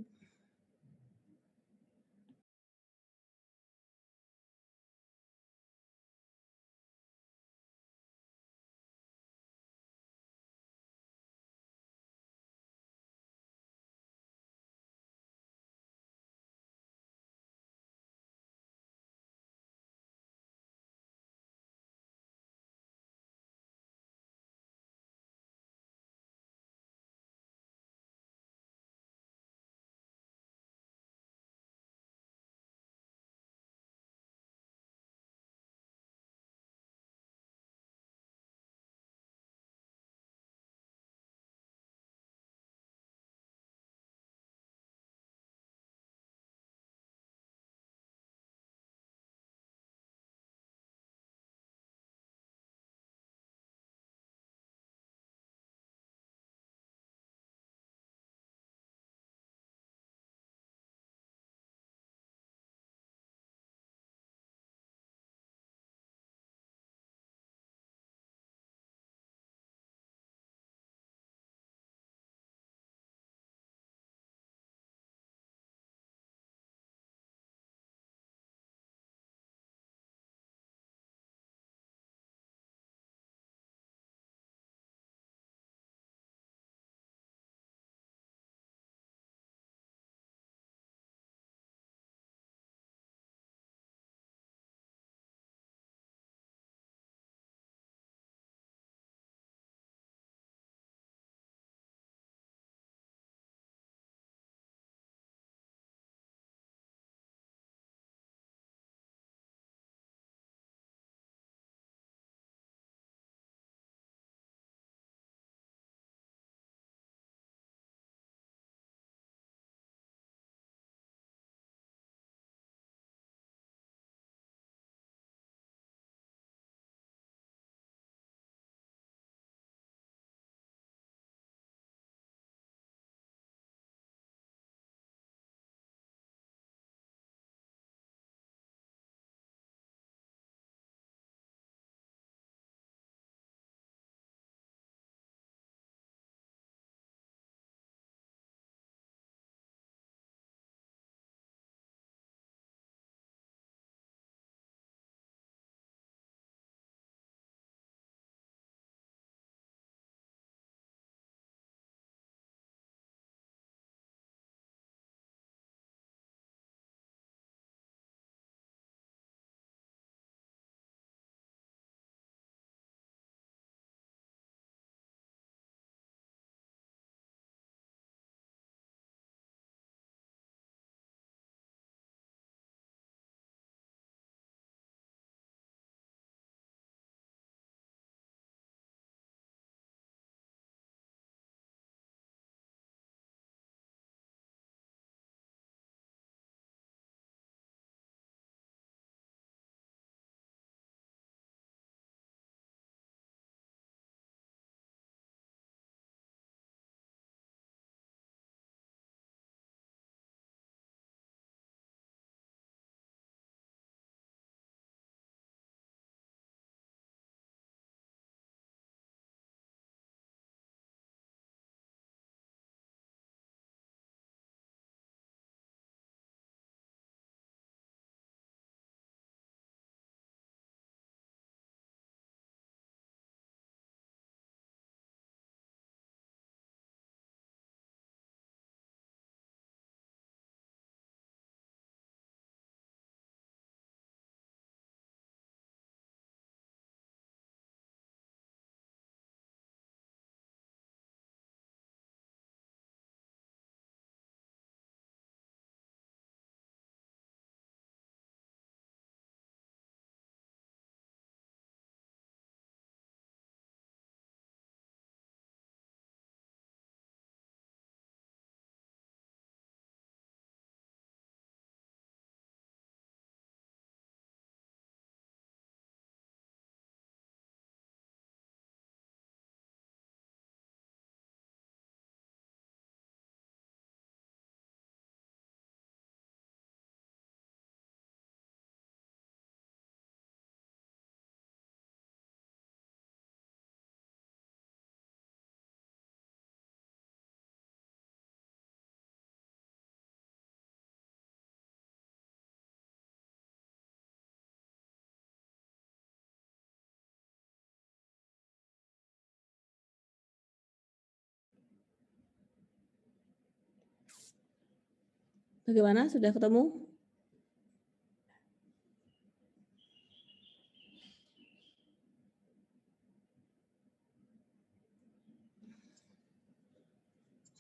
Bagaimana? Sudah ketemu?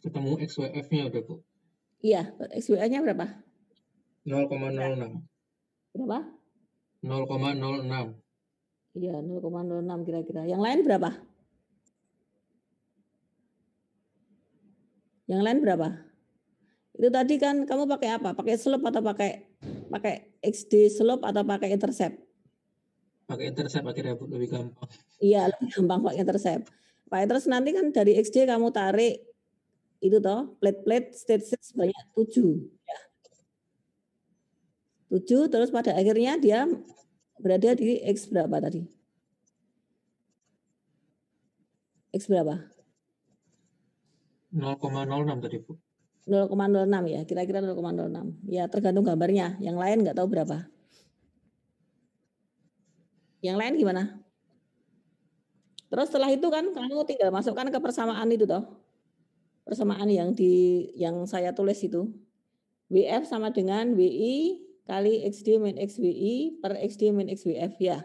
Ketemu XWF-nya udah, Bu. Iya, XWF-nya berapa? 0,06. Berapa? 0,06. Iya, 0,06 kira-kira. Yang lain berapa? Yang lain berapa? Itu tadi kan kamu pakai apa? Pakai slope atau pakai pakai XD slope atau pakai intercept? Pakai intercept akhirnya lebih gampang. Iya, lebih gampang pakai intercept. Pakai terus nanti kan dari XD kamu tarik itu toh plate-plate state state sebanyak tujuh ya. tujuh terus pada akhirnya dia berada di X berapa tadi? X berapa? 0,06 tadi Bu. 0,06 ya, kira-kira 0,06. Ya tergantung gambarnya, yang lain nggak tahu berapa. Yang lain gimana? Terus setelah itu kan kamu tinggal masukkan ke persamaan itu toh. Persamaan yang di yang saya tulis itu. WF sama dengan WI kali XD min XWI per XD min XWF ya.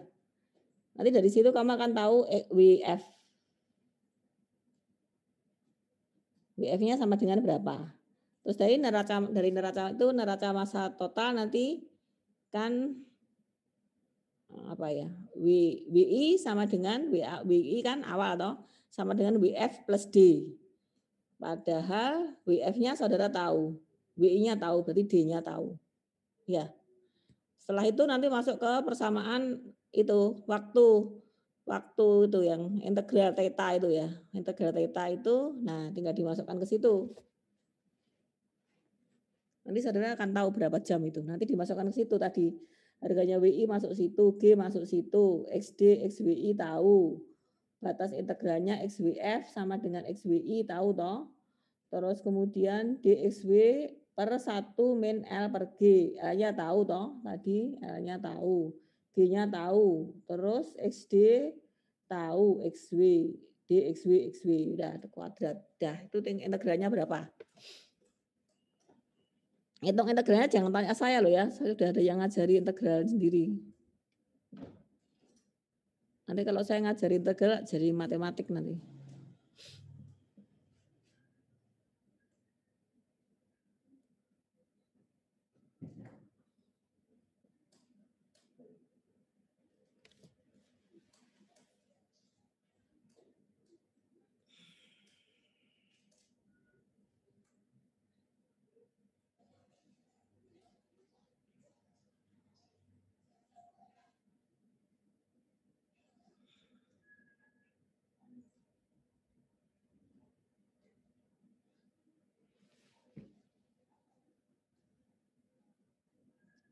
Nanti dari situ kamu akan tahu eh, WF WF-nya sama dengan berapa? Terus dari neraca dari neraca itu neraca masa total nanti kan eh, apa ya WI sama dengan WA, WI kan awal atau sama dengan WF plus D. Padahal WF-nya saudara tahu, WI-nya tahu, berarti D-nya tahu. Ya. Setelah itu nanti masuk ke persamaan itu waktu waktu itu yang integral theta itu ya. Integral theta itu nah tinggal dimasukkan ke situ. Nanti saudara akan tahu berapa jam itu. Nanti dimasukkan ke situ tadi. Harganya WI masuk situ, G masuk situ, XD, XWI tahu. Batas integralnya XWF sama dengan XWI tahu toh. Terus kemudian DXW per 1 min L per G. L-nya tahu toh tadi, L-nya tahu. G-nya tahu. Terus XD tahu, XW, DXW, XW. Udah, kuadrat. Dah, itu integralnya berapa? hitung integralnya jangan tanya saya loh ya, saya sudah ada yang ngajari integral sendiri. Nanti kalau saya ngajari integral jadi matematik nanti.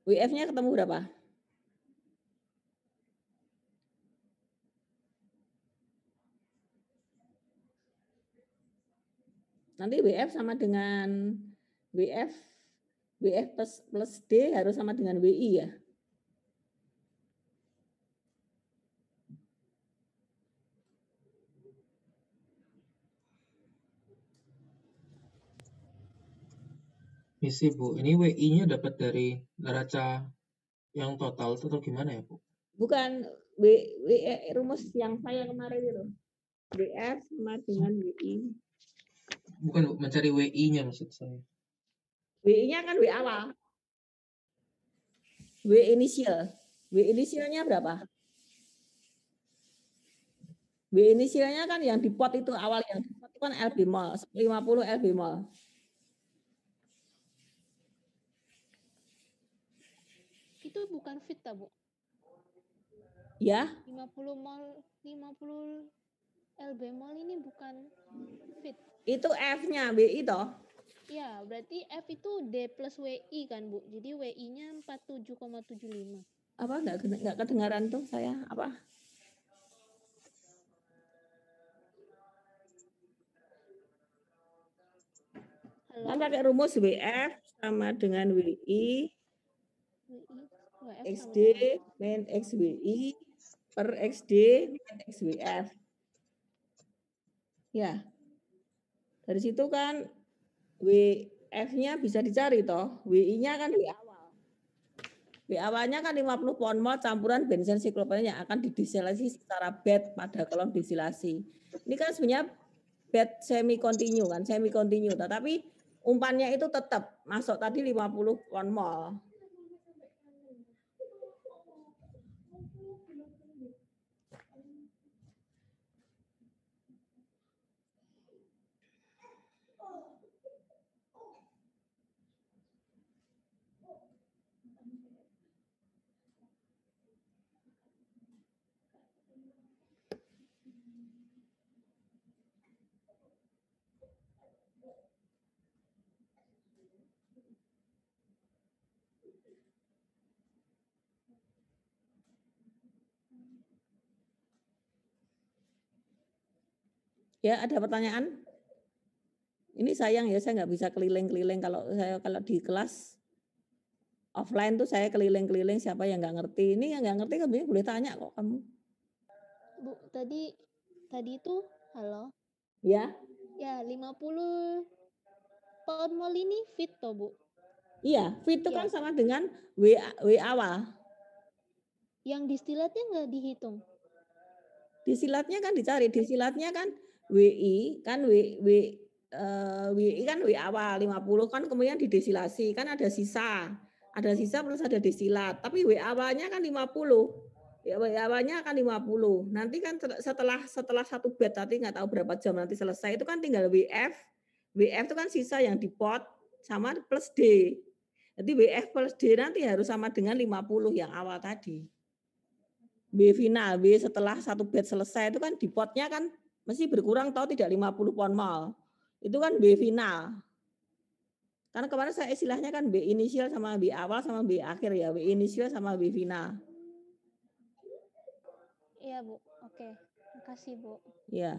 WF-nya ketemu berapa? Nanti WF sama dengan WF WF plus, plus D harus sama dengan WI ya. Misi Bu, ini WI-nya dapat dari neraca yang total atau gimana ya Bu? Bukan, W, w e, rumus yang saya kemarin itu. WF e sama dengan WI. Bukan Bu, mencari WI-nya maksud saya. WI-nya kan W awal. W inisial. W inisialnya berapa? W inisialnya kan yang di pot itu awal yang di pot itu kan LB 50 LB mall. Itu bukan fit tak Bu. Ya. 50 mol 50 LB mol ini bukan fit. Itu F-nya BI toh? Ya, berarti F itu D plus WI kan, Bu. Jadi WI-nya 47,75. Apa enggak enggak kedengaran tuh saya apa? Halo. Kan pakai rumus WF sama dengan WI XD min XWI per XD min XWF. Ya. Dari situ kan WF-nya bisa dicari toh. WI-nya kan di awal. W awalnya kan 50 pon mod campuran bensin siklopen yang akan didisilasi secara bed pada kolom distilasi. Ini kan sebenarnya bed semi kontinu kan, semi kontinu. Tetapi umpannya itu tetap masuk tadi 50 pon mol. Ya, ada pertanyaan? Ini sayang ya, saya nggak bisa keliling-keliling. Kalau saya kalau di kelas offline tuh saya keliling-keliling. Siapa yang nggak ngerti? Ini yang nggak ngerti kan boleh tanya kok kamu. Bu, tadi tadi itu halo. Ya. Ya, 50 pound mol ini fit toh, Bu? Iya, fit itu ya. kan sama dengan W, w awal. Yang distilatnya nggak dihitung? Disilatnya kan dicari, disilatnya kan WI kan Wi w uh, WI kan WI awal 50 kan kemudian didesilasi kan ada sisa ada sisa plus ada desilat tapi W awalnya kan 50 ya W awalnya akan 50 nanti kan setelah setelah satu bed tadi nggak tahu berapa jam nanti selesai itu kan tinggal WF WF itu kan sisa yang di pot sama plus D jadi WF plus D nanti harus sama dengan 50 yang awal tadi B final B setelah satu bed selesai itu kan di potnya kan Mesti berkurang tahu tidak 50 pon mal Itu kan B final. Karena kemarin saya istilahnya kan B inisial sama B awal sama B akhir ya. B inisial sama B final. Iya Bu, oke. kasih Bu. Iya.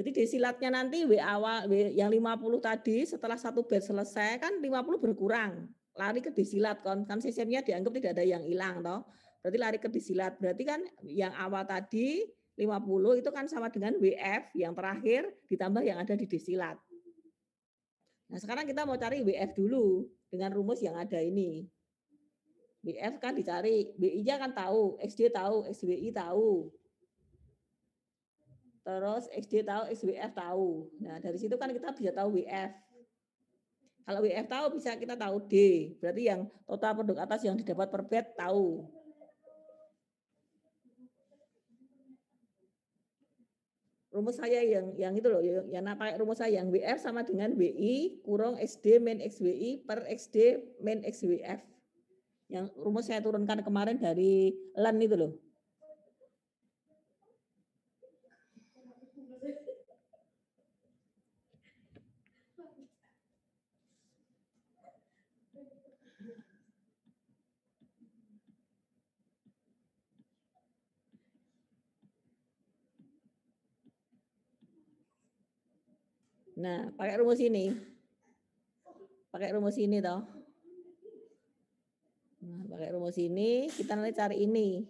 Jadi di silatnya nanti b awal W yang 50 tadi setelah satu batch selesai kan 50 berkurang. Lari ke disilat kan, kan sistemnya dianggap tidak ada yang hilang toh. Berarti lari ke disilat. Berarti kan yang awal tadi 50 itu kan sama dengan WF yang terakhir ditambah yang ada di desilat. Nah sekarang kita mau cari WF dulu dengan rumus yang ada ini. WF kan dicari, BI-nya kan tahu, XD tahu, XWI tahu. Terus XD tahu, XWF tahu. Nah dari situ kan kita bisa tahu WF. Kalau WF tahu bisa kita tahu D, berarti yang total produk atas yang didapat per bed tahu. rumus saya yang yang itu loh yang, yang pakai rumus saya yang WF sama dengan WI kurang XD min XWI per XD min XWF yang rumus saya turunkan kemarin dari LAN e itu loh Nah, pakai rumus ini. Pakai rumus ini toh. Nah, pakai rumus ini kita nanti cari ini.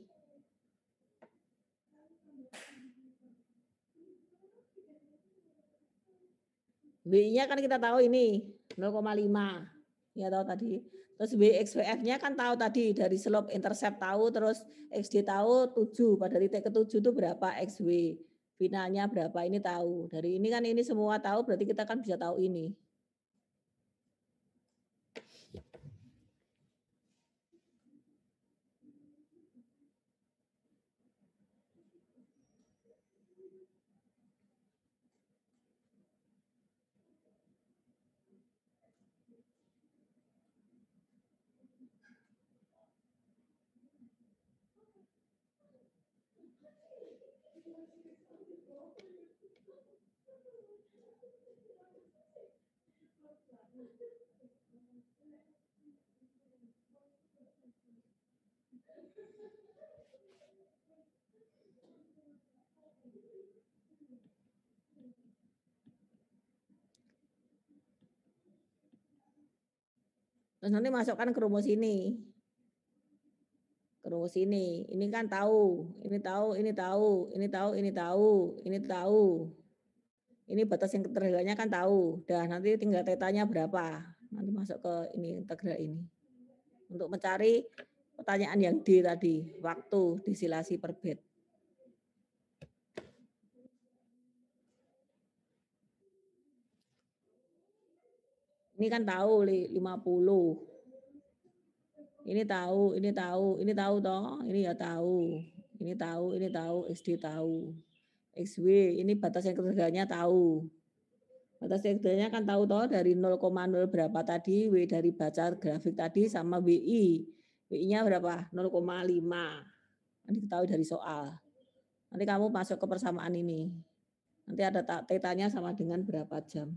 W-nya kan kita tahu ini 0,5 ya tahu tadi. Terus BXWF-nya kan tahu tadi dari slope intercept tahu, terus XD tahu 7, pada titik ke-7 itu berapa XW finalnya berapa ini tahu. Dari ini kan ini semua tahu berarti kita kan bisa tahu ini. Terus nanti masukkan ke rumus ini. Ke rumus ini. Ini kan tahu, ini tahu, ini tahu, ini tahu, ini tahu, ini tahu. Ini tahu ini batas yang integralnya kan tahu. Dan nanti tinggal tetanya berapa. Nanti masuk ke ini integral ini. Untuk mencari pertanyaan yang D tadi, waktu disilasi per bit. Ini kan tahu 50. Ini tahu, ini tahu, ini tahu toh, ini ya tahu. Ini tahu, ini tahu, SD tahu. XW ini batas yang eksternalnya tahu. Batas yang eksternalnya kan tahu toh dari 0,0 berapa tadi W dari baca grafik tadi sama WI. WI-nya berapa? 0,5. Nanti ketahui dari soal. Nanti kamu masuk ke persamaan ini. Nanti ada tetanya sama dengan berapa jam.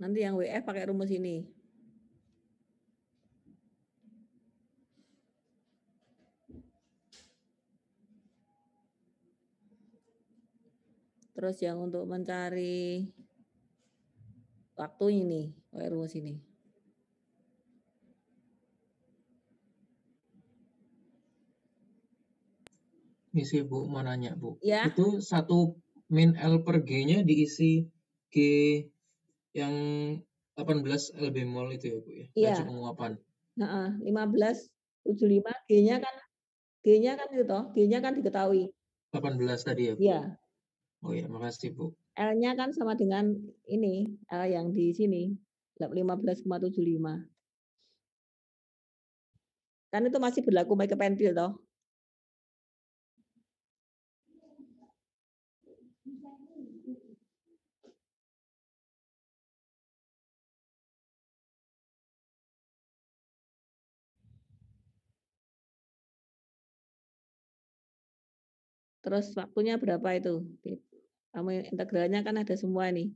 Nanti yang WF pakai rumus ini. Terus yang untuk mencari waktu ini, pakai rumus ini. Misi Bu mau nanya Bu. Ya. Itu satu min L per G-nya diisi G yang 18 LB mol itu ya Bu ya. Iya. nah penguapan. Heeh, nah, 15 75 G-nya kan G-nya kan itu toh, G-nya kan diketahui. 18 tadi ya. Bu? Iya. Oh ya, makasih Bu. L-nya kan sama dengan ini, L yang di sini lima belas tujuh lima. Kan itu masih berlaku make pentil toh. Terus waktunya berapa itu? Kamu integralnya kan ada semua nih.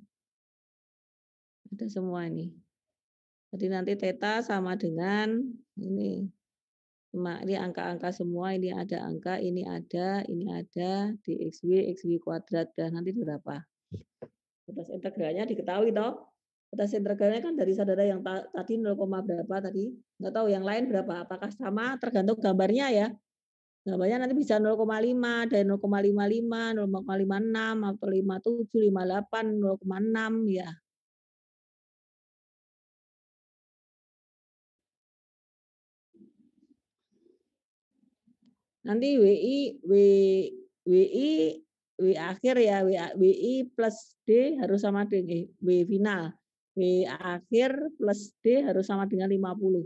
Ada semua nih. Jadi nanti theta sama dengan ini. Cuma ini angka-angka semua, ini ada angka, ini ada, ini ada di xw, xw kuadrat dan nanti berapa? Batas integralnya diketahui toh? Batas integralnya kan dari saudara yang tadi 0, berapa tadi? Nggak tahu yang lain berapa? Apakah sama? Tergantung gambarnya ya. Gambarnya nah, nanti bisa 0,5, dari 0,55, 0,56, atau 57, 58, 0,6 ya. Nanti WI, W, WI, W akhir ya, WI, WI plus D harus sama dengan eh, W final. W akhir plus D harus sama dengan 50.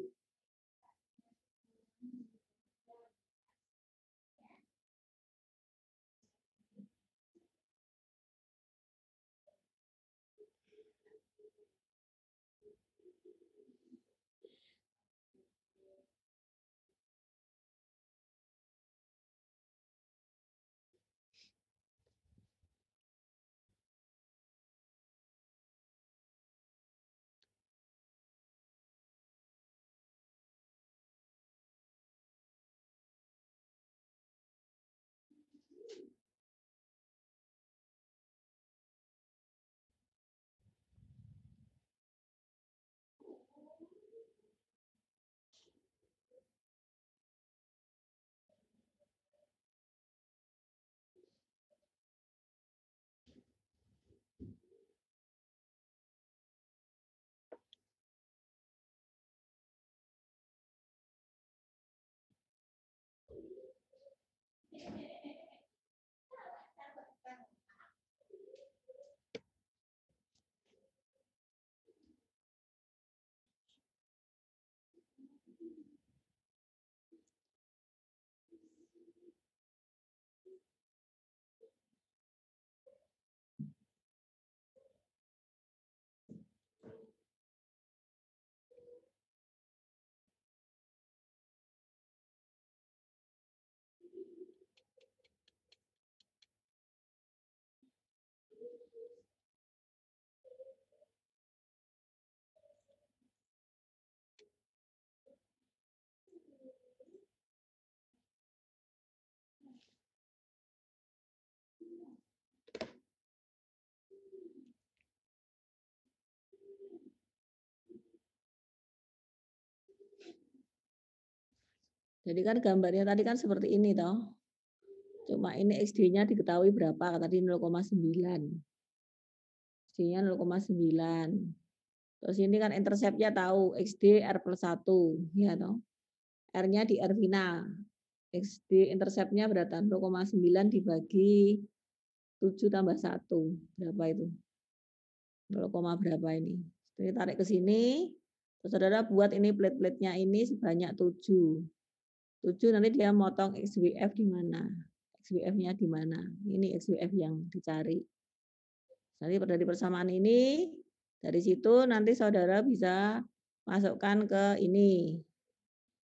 Jadi kan gambarnya tadi kan seperti ini toh. Cuma ini XD-nya diketahui berapa? Tadi 0,9. XD-nya 0,9. Terus ini kan interceptnya tahu XD R plus 1. Ya toh. R-nya di R final. XD interceptnya berarti 0,9 dibagi 7 tambah 1. Berapa itu? 0, berapa ini? Jadi tarik ke sini. Terus saudara buat ini plate-plate-nya ini sebanyak 7. 7 nanti dia motong XWF di mana? XWF-nya di mana? Ini XWF yang dicari. Jadi dari persamaan ini dari situ nanti saudara bisa masukkan ke ini.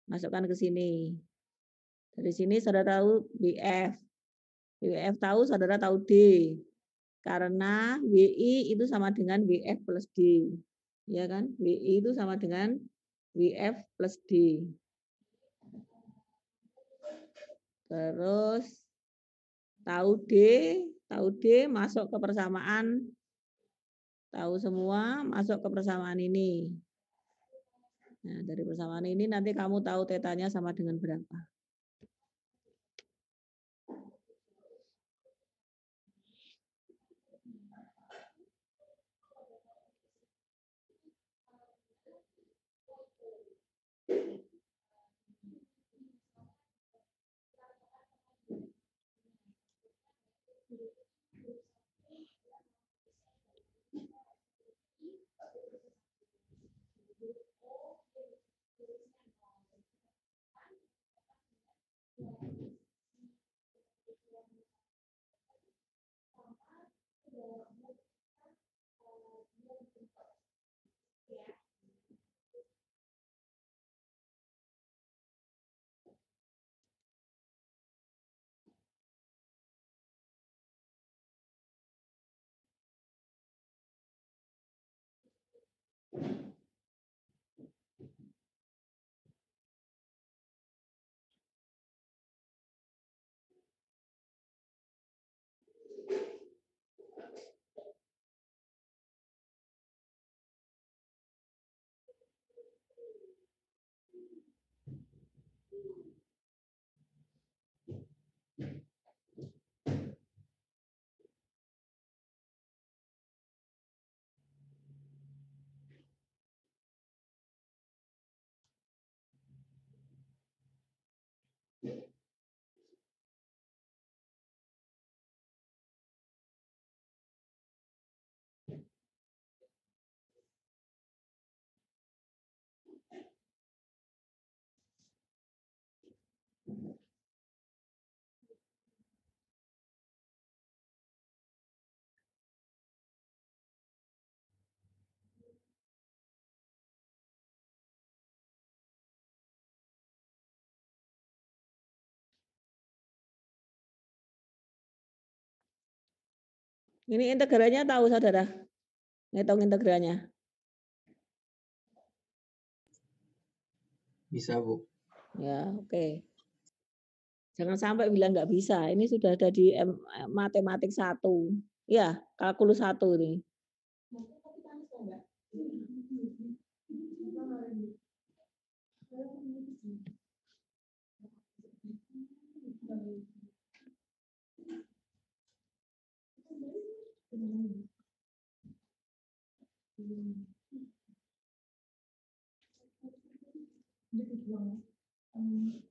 Masukkan ke sini. Dari sini saudara tahu BF. BF tahu saudara tahu D. Karena WI itu sama dengan WF plus D. Ya kan? WI itu sama dengan WF plus D. Terus tahu D, tahu D masuk ke persamaan. Tahu semua masuk ke persamaan ini. Nah, dari persamaan ini nanti kamu tahu tetanya sama dengan berapa. Thank you. Ini integralnya tahu saudara? Ngitung integralnya. Bisa, Bu. Ya, oke. Okay. Jangan sampai bilang nggak bisa. Ini sudah ada di matematik satu. Ya, kalkulus satu ini. Thank you. Look Um,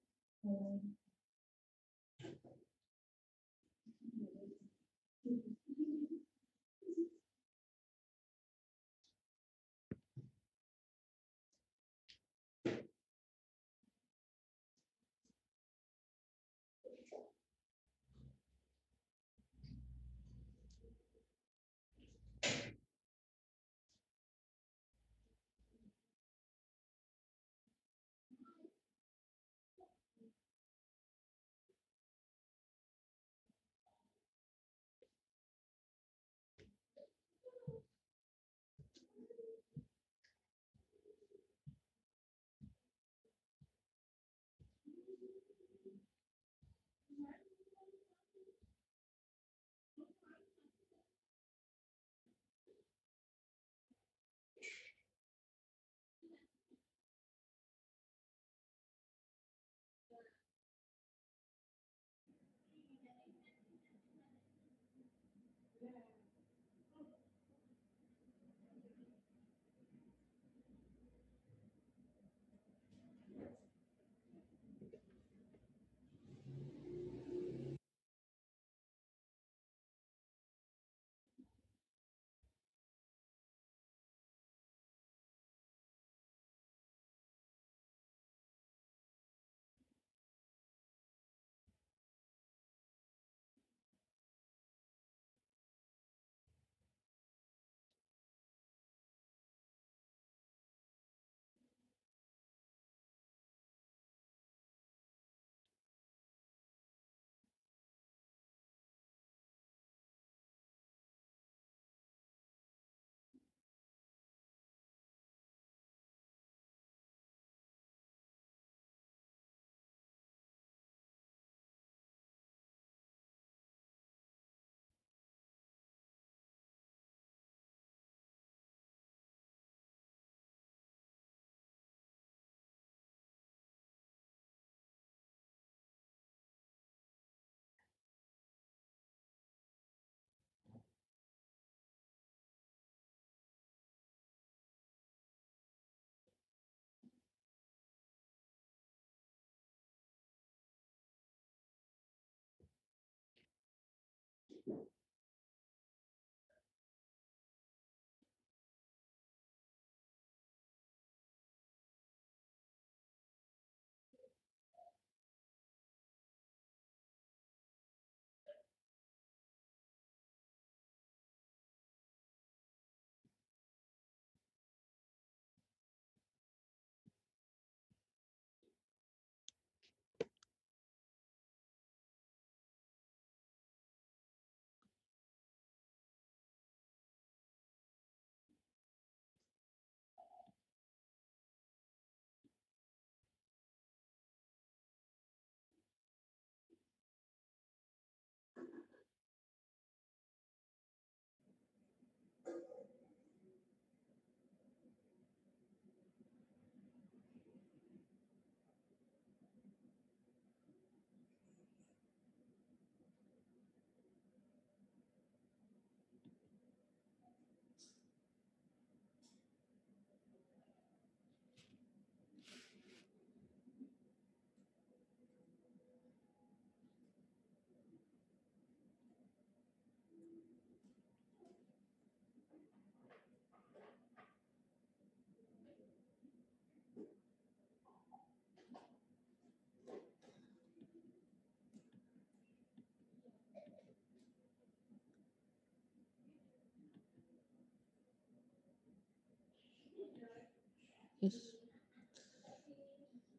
ih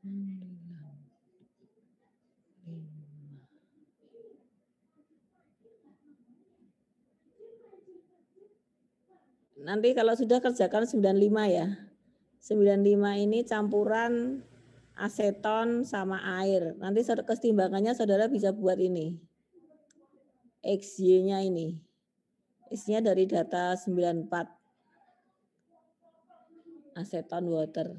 enam lima nanti kalau sudah kerjakan 95 ya 95 ini campuran aseton sama air. Nanti kesetimbangannya saudara bisa buat ini. XY-nya ini. Isinya dari data 94 aseton water.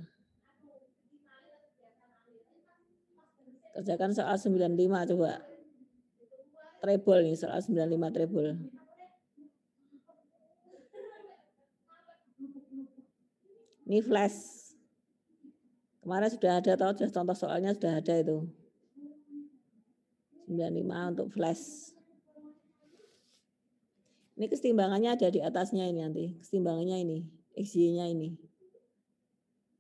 Kerjakan soal 95 coba. Treble nih, soal 95 treble. Ini flash. Kemarin sudah ada, tahu sudah contoh soalnya sudah ada itu. 95 untuk flash. Ini kesetimbangannya ada di atasnya ini nanti. Kesetimbangannya ini, XY-nya ini.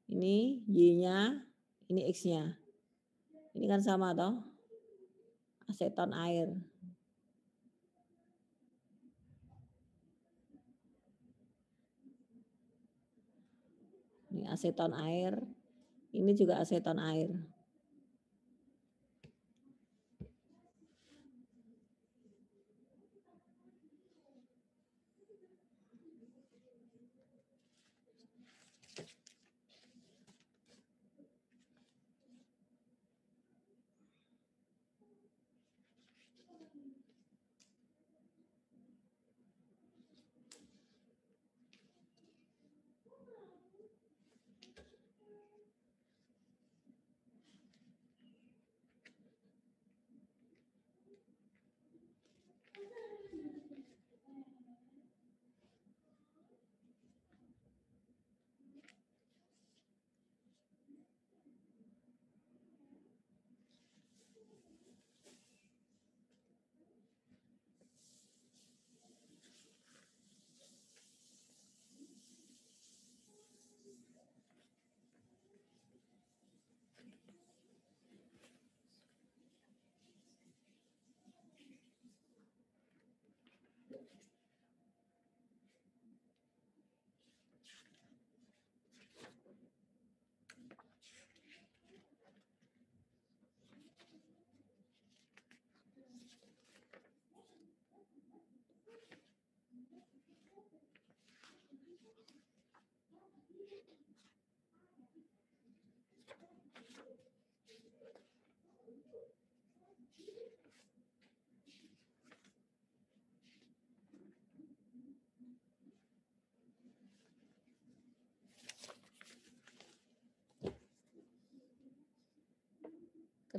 Ini Y-nya, ini X-nya. Ini kan sama toh? Aseton air. Ini aseton air. Ini juga aseton air.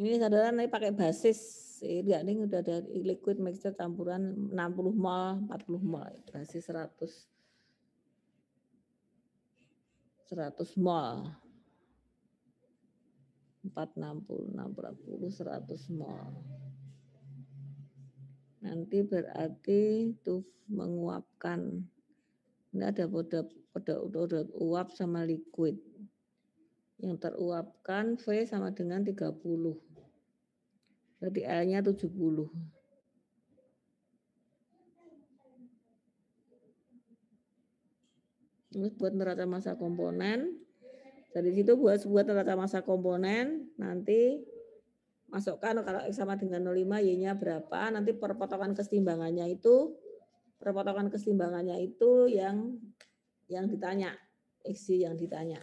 Ini saudara nanti pakai basis ini, ini udah ada liquid mixture campuran 60 mol, 40 mol, basis 100 100 mol. 460, 640, 100 mol. Nanti berarti tuh menguapkan. Ini ada udah udah uap sama liquid. Yang teruapkan V sama dengan 30. Berarti L-nya 70. Terus buat neraca masa komponen. Dari situ buat buat neraca masa komponen, nanti masukkan kalau X sama dengan 05 Y-nya berapa, nanti perpotongan kesetimbangannya itu perpotongan kesetimbangannya itu yang yang ditanya, X yang ditanya.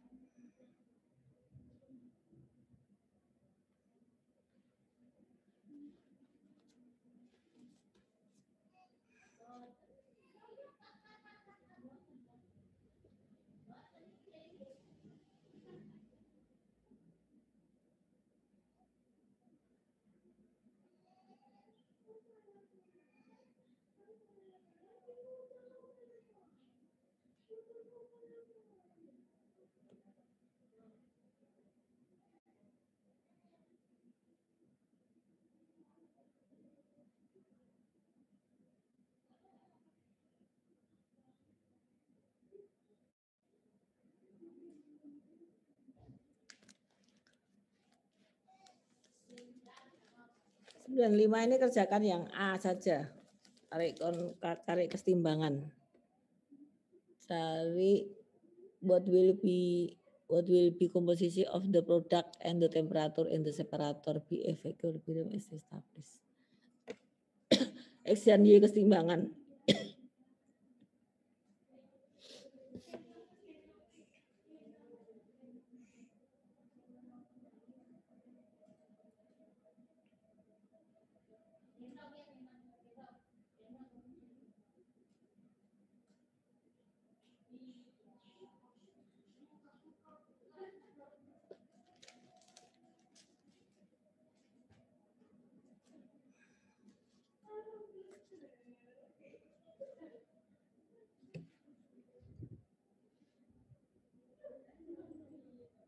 Dan lima ini kerjakan yang A saja. Tarik tarik kesetimbangan. Cari what will be what will be composition of the product and the temperature and the separator be equilibrium is established. X dan Y kesetimbangan.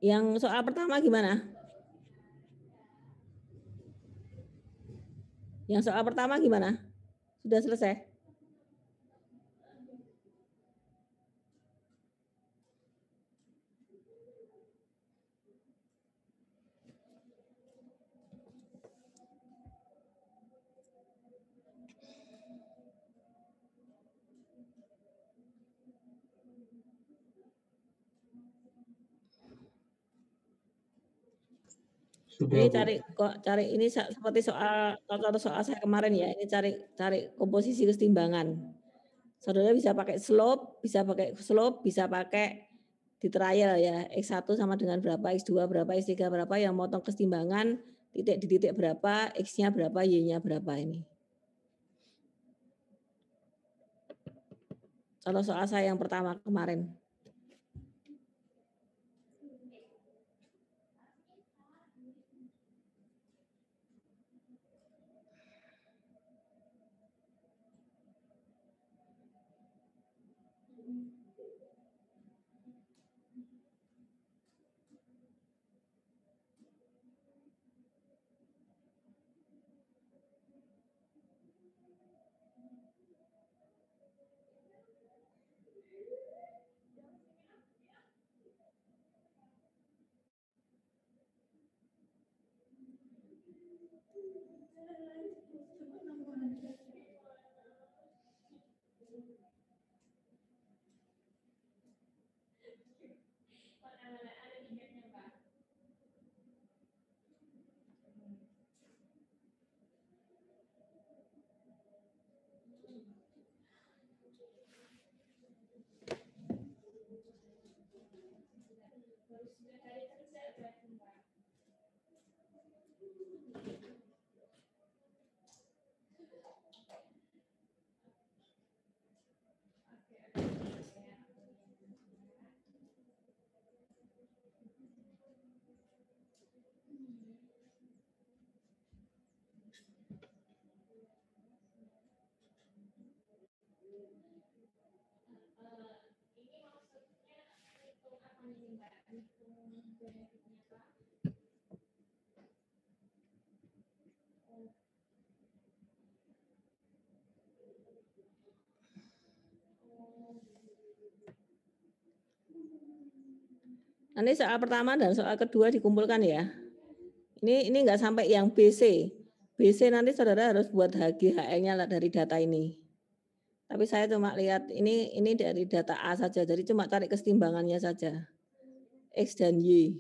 Yang soal pertama gimana? Yang soal pertama gimana? Sudah selesai? ini cari kok cari ini seperti soal contoh soal saya kemarin ya. Ini cari cari komposisi keseimbangan. Saudara bisa pakai slope, bisa pakai slope, bisa pakai di trial ya. X1 sama dengan berapa, X2 berapa, X3 berapa yang motong keseimbangan titik di titik berapa, X-nya berapa, Y-nya berapa ini. Kalau soal saya yang pertama kemarin. harus 9 dari kerja berarti Nanti soal pertama dan soal kedua dikumpulkan ya. Ini ini nggak sampai yang BC. BC nanti saudara harus buat HGHL-nya dari data ini. Tapi saya cuma lihat ini ini dari data A saja, jadi cuma cari kesetimbangannya saja. X dan Y.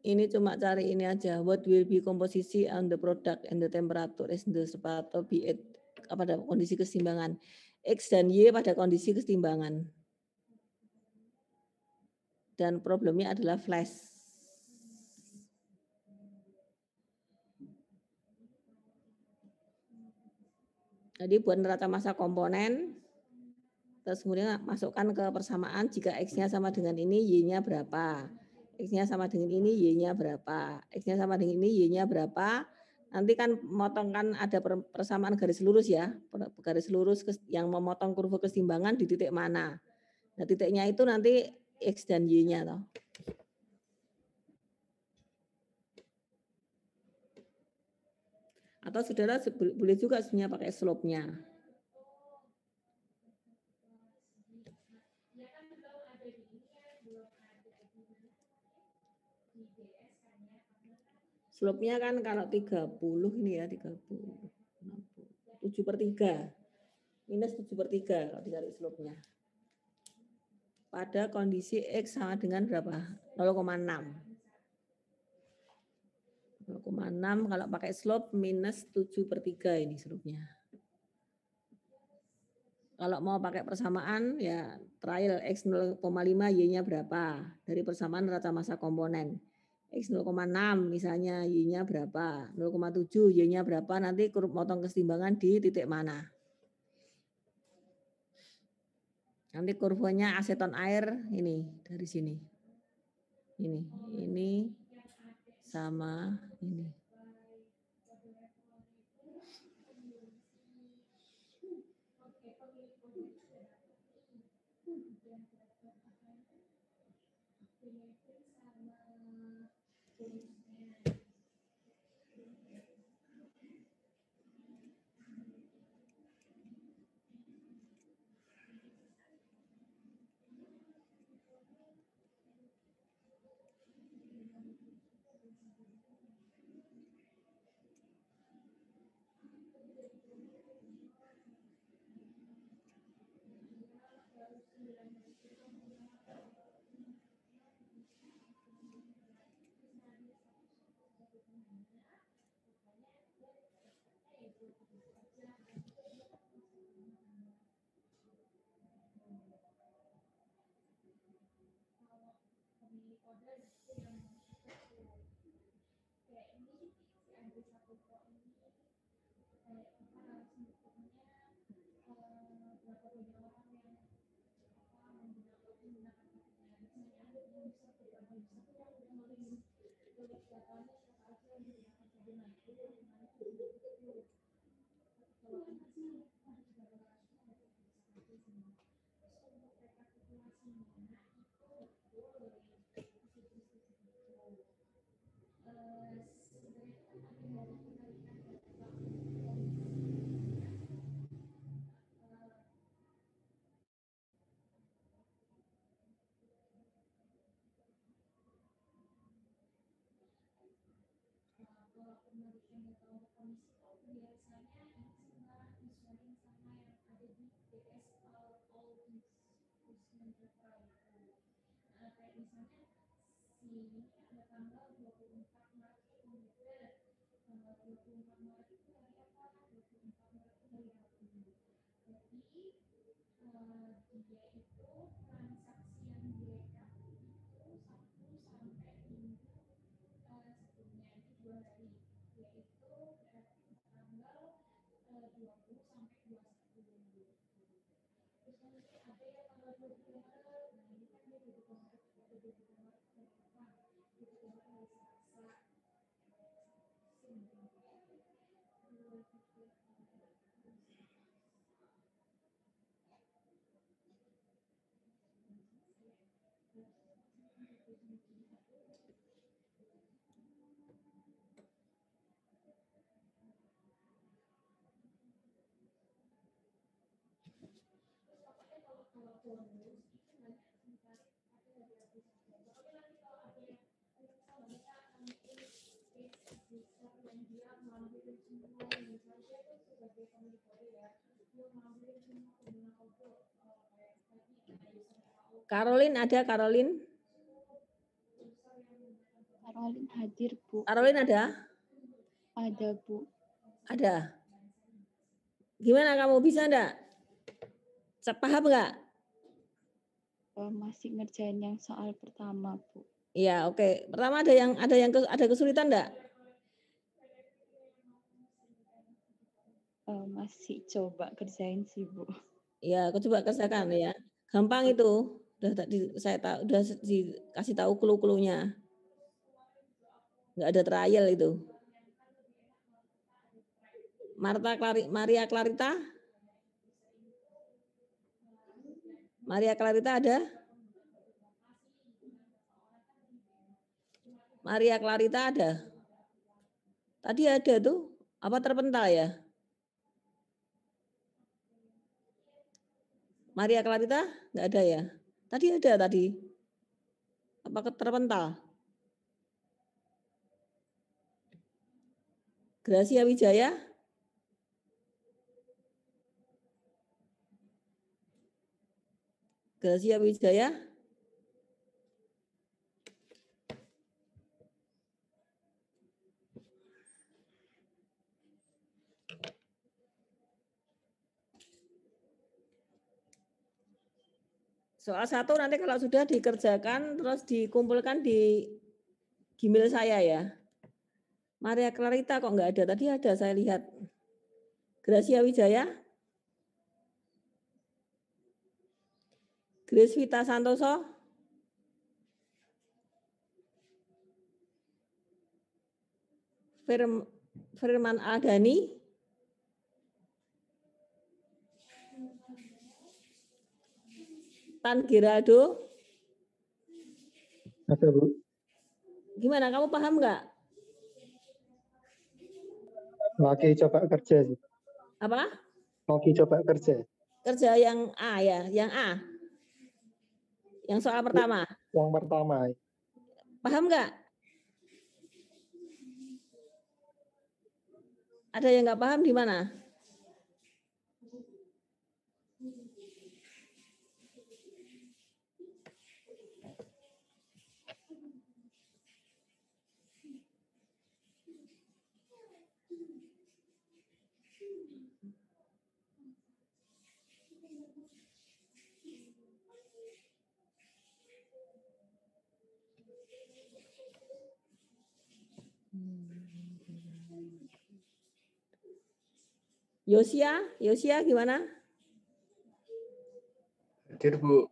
Ini cuma cari ini aja, what will be composition on the product and the temperature is the sepatu be it pada kondisi kesetimbangan. X dan Y pada kondisi kesetimbangan dan problemnya adalah flash. Jadi buat rata masa komponen, terus kemudian masukkan ke persamaan jika X-nya sama dengan ini, Y-nya berapa. X-nya sama dengan ini, Y-nya berapa. X-nya sama dengan ini, Y-nya berapa. Nanti kan memotongkan ada persamaan garis lurus ya. Garis lurus yang memotong kurva kesimbangan di titik mana. Nah titiknya itu nanti X dan Y-nya toh. Atau saudara boleh juga sebenarnya pakai slope-nya. Slope-nya kan kalau 30 ini ya 30. 7 per 3. Minus 7 per 3 kalau dicari slope-nya pada kondisi X sama dengan berapa? 0,6. 0,6 kalau pakai slope minus 7 per 3 ini slope-nya. Kalau mau pakai persamaan ya trial X 0,5 Y-nya berapa? Dari persamaan rata masa komponen. X 0,6 misalnya Y-nya berapa? 0,7 Y-nya berapa? Nanti kurup motong kesetimbangan di titik mana? Nanti kurvanya aseton air ini dari sini. Ini, ini sama ini. 你明天的早。Karolin ada Karolin? Arolin hadir, Bu. Arolin ada? Ada, Bu. Ada. Gimana kamu bisa enggak? Paham enggak? Eh, masih ngerjain yang soal pertama, Bu. Iya, oke. Okay. Pertama ada yang ada yang ada kesulitan enggak? Eh, masih coba kerjain sih, Bu. Iya, aku coba kerjakan ya. Gampang itu. Udah tadi saya tahu udah dikasih tahu clue-cluenya nggak ada trial itu. Marta Clari, Maria Clarita? Maria Clarita ada? Maria Clarita ada? Tadi ada tuh, apa terpental ya? Maria Clarita nggak ada ya? Tadi ada tadi. Apa terpental? Gracia Wijaya. Gracia Wijaya. Soal satu nanti kalau sudah dikerjakan terus dikumpulkan di Gmail saya ya. Maria Clarita kok nggak ada? Tadi ada saya lihat. Gracia Wijaya? Grace Vita Santoso? Firm, Firman Adani, Tan Geraldo? Ada, Bu. Gimana, kamu paham nggak lagi coba kerja sih. Apa? Lagi coba kerja. Kerja yang A ya, yang A. Yang soal pertama. Yang pertama. Paham nggak? Ada yang nggak paham di mana? Yosia, Yosia gimana? Hadir Bu.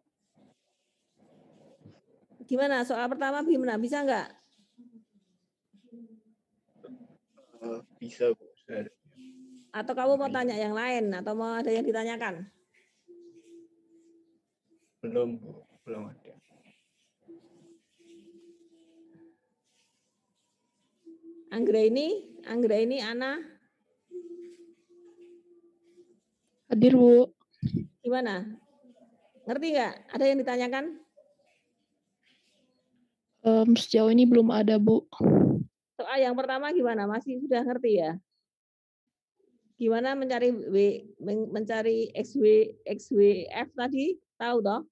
Gimana soal pertama gimana? Bisa nggak? Eh, bisa Bu. Atau kamu mau tanya yang lain atau mau ada yang ditanyakan? Belum Bu, belum ada. Anggra ini, Anggra ini Ana, Hadir, Bu. Gimana? Ngerti nggak? Ada yang ditanyakan? Um, sejauh ini belum ada, Bu. Soal yang pertama gimana? Masih sudah ngerti ya? Gimana mencari W, mencari XW, XWF tadi? Tahu toh?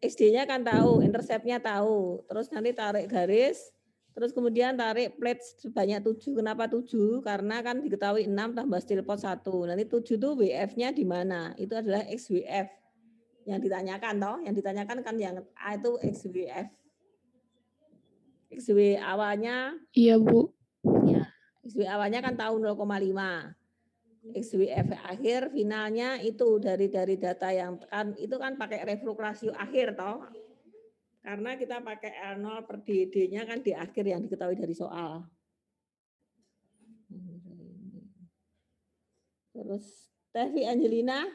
XD-nya kan tahu, interceptnya tahu. Terus nanti tarik garis, Terus kemudian tarik plate sebanyak 7. Kenapa 7? Karena kan diketahui 6 tambah steel pot 1. Nanti 7 itu WF-nya di mana? Itu adalah XWF. Yang ditanyakan toh, yang ditanyakan kan yang A itu XWF. XW awalnya Iya, Bu. Ya. XW awalnya kan tahun 0,5. XWF akhir finalnya itu dari dari data yang kan itu kan pakai reflux rasio akhir toh karena kita pakai L0 per DD-nya kan di akhir yang diketahui dari soal. Terus Tevi Angelina.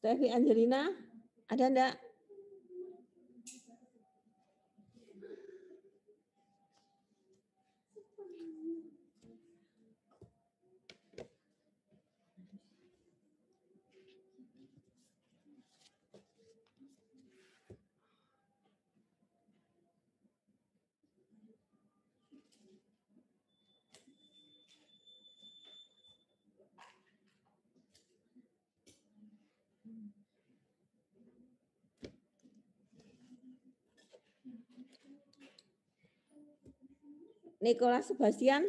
Stevi Angelina, ada enggak? Nikola Sebastian.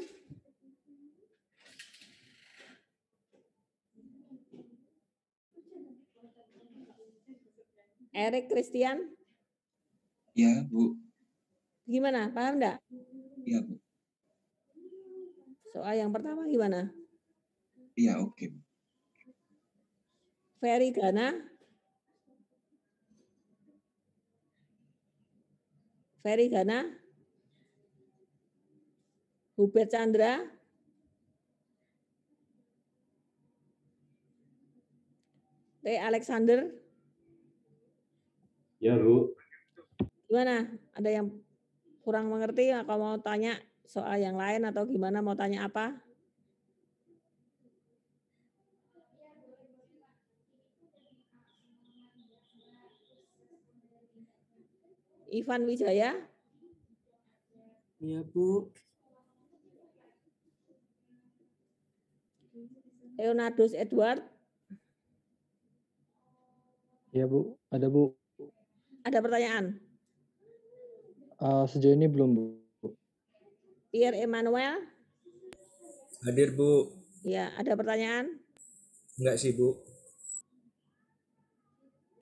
Erik Christian. Ya, Bu. Gimana? Paham enggak? Iya, Bu. Soal yang pertama gimana? Iya, oke. Okay. Ferry Gana. Ferry Gana. Hubert Chandra. T. Alexander. Ya, Bu. Gimana? Ada yang kurang mengerti? Kalau mau tanya soal yang lain atau gimana? Mau tanya apa? Ivan Wijaya. Iya, Bu. Leonardus Edward. ya Bu, ada Bu. Ada pertanyaan? Uh, sejauh ini belum Bu. Pierre Emmanuel. Hadir Bu. Ya, ada pertanyaan? Enggak sih Bu.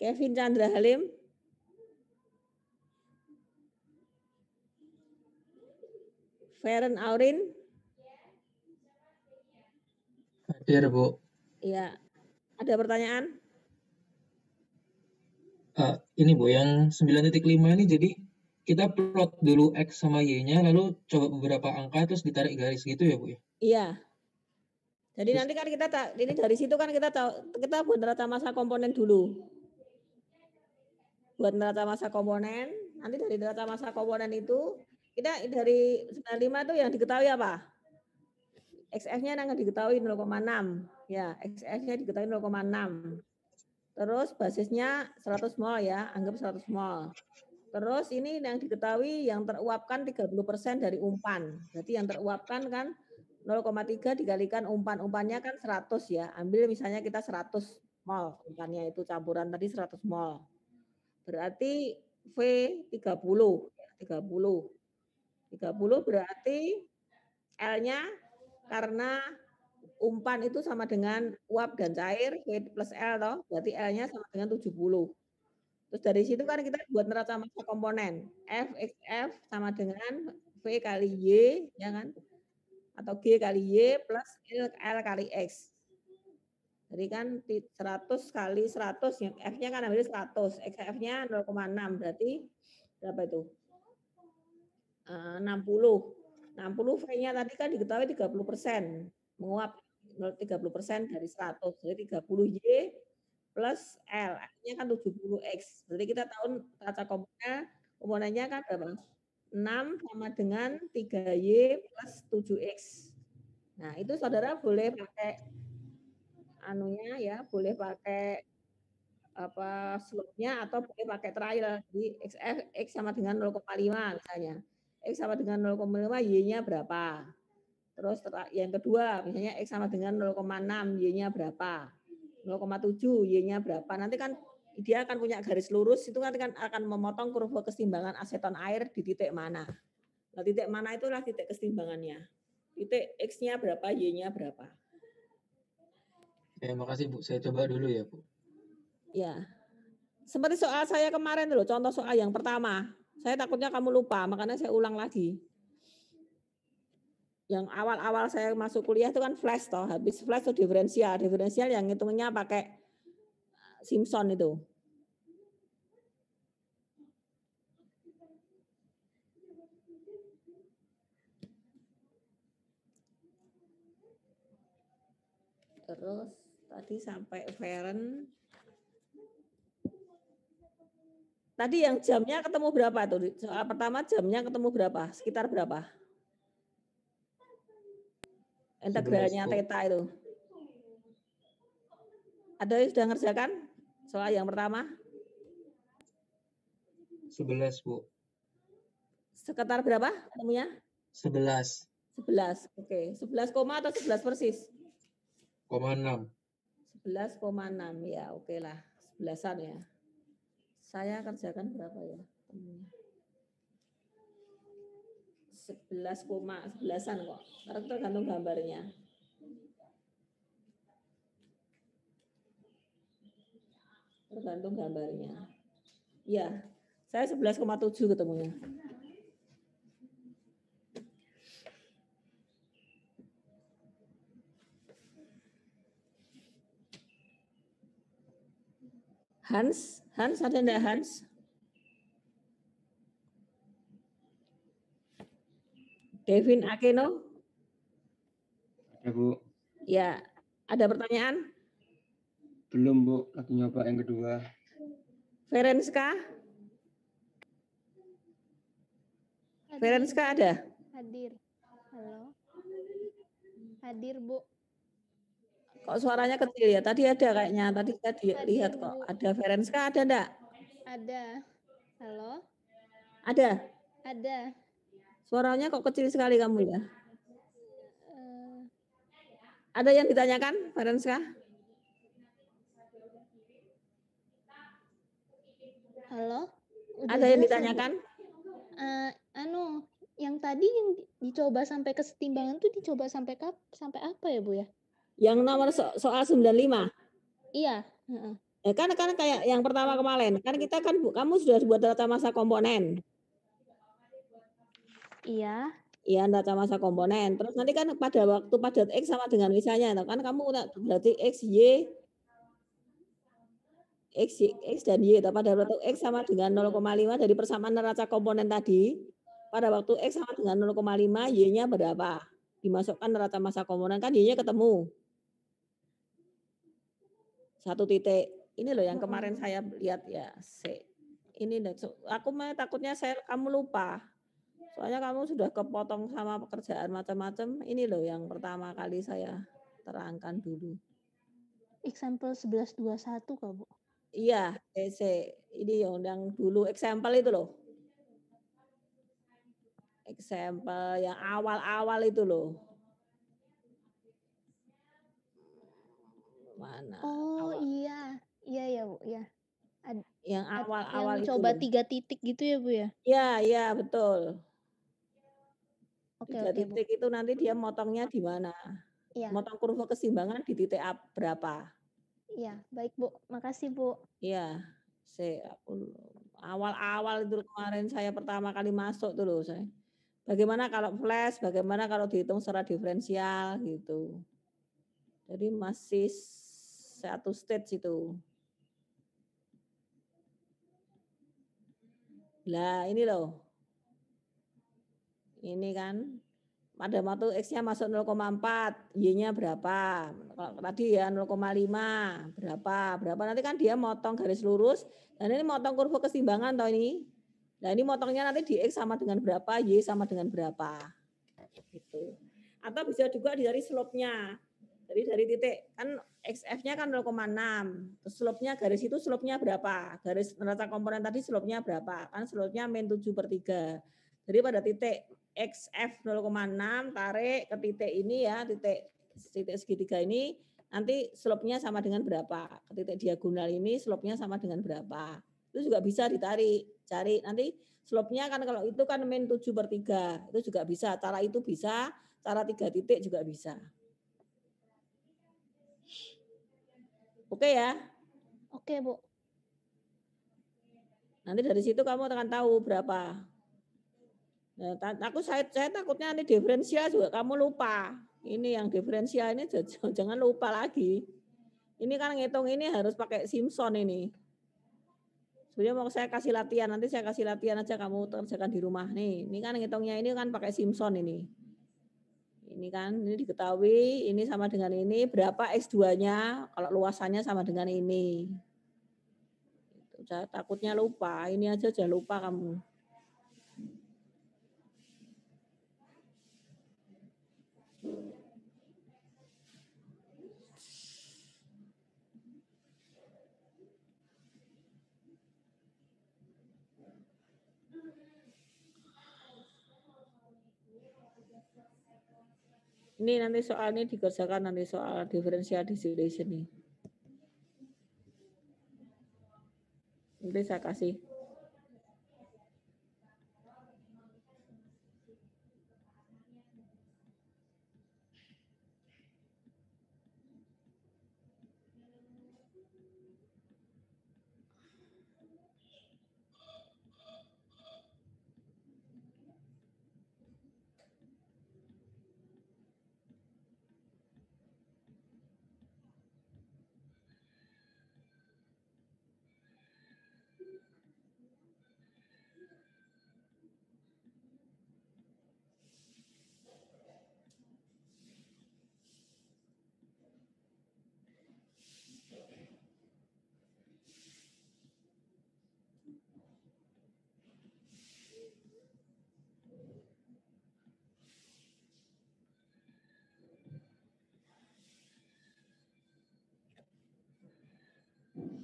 Kevin Chandra Halim. Feren Aurin. Ya Bu. Iya. Ada pertanyaan? Uh, ini Bu, yang 9.5 ini jadi kita plot dulu X sama Y-nya, lalu coba beberapa angka, terus ditarik garis gitu ya Bu ya? Iya. Jadi terus, nanti kan kita, tak, ini dari situ kan kita tahu, kita buat rata masa komponen dulu. Buat rata masa komponen, nanti dari rata masa komponen itu, kita dari 95 itu yang diketahui apa? XF-nya yang diketahui 0,6. Ya, XF-nya diketahui 0,6. Terus basisnya 100 mol ya, anggap 100 mol. Terus ini yang diketahui yang teruapkan 30% dari umpan. Berarti yang teruapkan kan 0,3 dikalikan umpan-umpannya kan 100 ya. Ambil misalnya kita 100 mol, umpannya itu campuran tadi 100 mol. Berarti V 30, 30. 30 berarti L-nya karena umpan itu sama dengan uap dan cair heat plus L toh, berarti L-nya sama dengan 70. Terus dari situ kan kita buat neraca masa komponen. F x F sama dengan V kali Y, ya kan? Atau G kali Y plus L, L kali X. Jadi kan 100 kali 100, yang F-nya kan ambil 100, XF-nya 0,6, berarti berapa itu? 60. Eh, 60 V-nya tadi kan diketahui 30 persen, menguap 30 persen dari 100, jadi 30 Y plus L, artinya kan 70 X. Jadi kita tahu tata komponennya, komponennya kan berapa? 6 sama dengan 3Y plus 7X. Nah, itu saudara boleh pakai anunya ya, boleh pakai apa slope-nya atau boleh pakai trial di x, x sama dengan 0,5 misalnya. X sama dengan 0,5, Y-nya berapa. Terus yang kedua, misalnya X sama dengan 0,6, Y-nya berapa. 0,7, Y-nya berapa. Nanti kan dia akan punya garis lurus, itu kan akan memotong kurva keseimbangan aseton air di titik mana. Nah, titik mana itulah titik keseimbangannya. Titik X-nya berapa, Y-nya berapa. Terima kasih Bu. Saya coba dulu ya, Bu. Ya. Seperti soal saya kemarin loh, contoh soal yang pertama. Saya takutnya kamu lupa, makanya saya ulang lagi. Yang awal-awal saya masuk kuliah itu kan flash toh, habis flash itu diferensial, diferensial yang hitungnya pakai Simpson itu. Terus tadi sampai Feren Tadi yang jamnya ketemu berapa tuh? Soal eh, pertama jamnya ketemu berapa? Sekitar berapa? Integralnya teta itu. Ada yang sudah ngerjakan soal yang pertama? 11, Bu. Sekitar berapa ketemunya? 11. 11, oke. Okay. 11 koma atau 11 persis? 0,6. 11,6 ya oke okay lah. Sebelasan ya. Saya kerjakan berapa ya Sebelas koma sebelasan kok. Karena tergantung gambarnya. Tergantung gambarnya. Ya, saya 11,7 ketemunya. Hans Hans, ada enggak Hans? Kevin Akeno? Ada, Bu. Ya, ada pertanyaan? Belum, Bu. Lagi nyoba yang kedua. Ferenska? Ferenska ada? Hadir. Halo. Hadir, Bu. Kok suaranya kecil ya? Tadi ada kayaknya. Tadi saya lihat kok. Ada Ferenska, ada enggak? Ada. Halo? Ada? Ada. Suaranya kok kecil sekali kamu ya? Uh... Ada yang ditanyakan, Ferenska? Halo? Udah ada yang ditanyakan? Uh, anu, yang tadi yang dicoba sampai ke setimbangan tuh dicoba sampai kap, sampai apa ya, Bu ya? Yang nomor so soal 95. Iya. Ya, kan kan kayak yang pertama kemarin kan kita kan kamu sudah buat data masa komponen. Iya. Iya data masa komponen. Terus nanti kan pada waktu pada x sama dengan misalnya, kan kamu berarti x y X, y, X dan Y. Pada waktu X sama dengan 0,5 dari persamaan neraca komponen tadi, pada waktu X sama dengan 0,5, Y-nya berapa? Dimasukkan neraca masa komponen, kan Y-nya ketemu satu titik ini loh yang kemarin saya lihat ya C ini aku mah takutnya saya kamu lupa soalnya kamu sudah kepotong sama pekerjaan macam-macam ini loh yang pertama kali saya terangkan dulu example 1121 kok Bu iya C eh, ini yang, yang dulu example itu loh example yang awal-awal itu loh mana oh awal. iya iya ya bu ya Ad, yang awal-awal awal itu coba tiga titik gitu ya bu ya ya ya betul Oke, tiga okay, titik bu. itu nanti dia motongnya di mana ya. motong kurva kesimbangan di titik A berapa Iya, baik Bu. Makasih Bu. ya saya awal-awal itu kemarin saya pertama kali masuk tuh loh saya. Bagaimana kalau flash, bagaimana kalau dihitung secara diferensial gitu. Jadi masih satu stage itu. Nah, ini loh. Ini kan pada waktu X-nya masuk 0,4, Y-nya berapa? Kalau tadi ya 0,5, berapa? Berapa? Nanti kan dia motong garis lurus, dan ini motong kurva keseimbangan toh ini. Nah ini motongnya nanti di X sama dengan berapa, Y sama dengan berapa. Gitu. Atau bisa juga dari slope-nya. Jadi dari titik kan XF-nya kan 0,6. Terus slope-nya garis itu slope-nya berapa? Garis neraca komponen tadi slope-nya berapa? Kan slope-nya min 7 per 3. Jadi pada titik XF 0,6 tarik ke titik ini ya, titik titik segitiga ini nanti slope-nya sama dengan berapa? Ke titik diagonal ini slope-nya sama dengan berapa? Itu juga bisa ditarik, cari nanti slope-nya kan kalau itu kan min 7 per 3. Itu juga bisa, cara itu bisa, cara tiga titik juga bisa. Oke ya? Oke, Bu. Nanti dari situ kamu akan tahu berapa. Nah, aku saya, saya takutnya nanti diferensial juga kamu lupa. Ini yang diferensial ini jangan lupa lagi. Ini kan ngitung ini harus pakai Simpson ini. Sebenarnya mau saya kasih latihan, nanti saya kasih latihan aja kamu kerjakan di rumah nih. Ini kan ngitungnya ini kan pakai Simpson ini. Ini kan ini diketahui ini sama dengan ini berapa X2-nya kalau luasannya sama dengan ini. takutnya lupa, ini aja jangan lupa kamu. Ini nanti soal ini dikerjakan nanti soal differential distillation nih. Nanti saya kasih.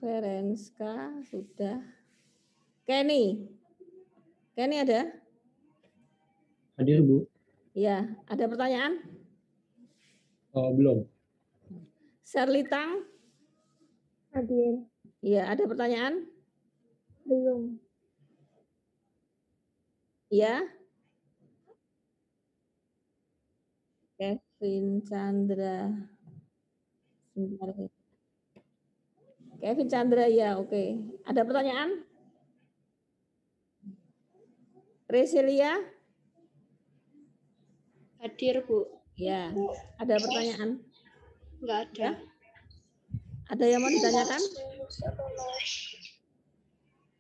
Ferenska sudah. Kenny. Kenny ada? Hadir, Bu. Iya, ada pertanyaan? Oh, belum. Serlitang Hadir. Iya, ada pertanyaan? Belum. Iya. Kevin Chandra. Sebentar, Kevin Chandra ya, oke. Okay. Ada pertanyaan? Resilia? Hadir, Bu. Ya, ada pertanyaan? Enggak ada. Ya? Ada yang mau ditanyakan?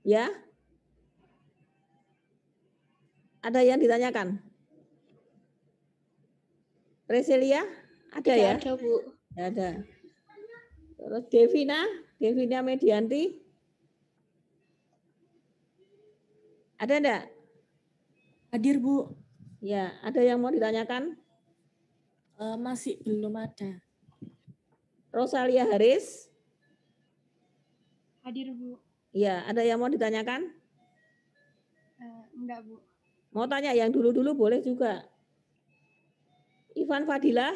Ya? Ada yang ditanyakan? Resilia? Ada Tidak ya? Ada, Bu. Tidak ada. Terus Devina? Devina Medianti? Ada enggak? Hadir, Bu. Ya, ada yang mau ditanyakan? Uh, masih belum ada. Rosalia Haris? Hadir, Bu. Ya, ada yang mau ditanyakan? Uh, enggak, Bu. Mau tanya yang dulu-dulu boleh juga. Ivan Fadilah?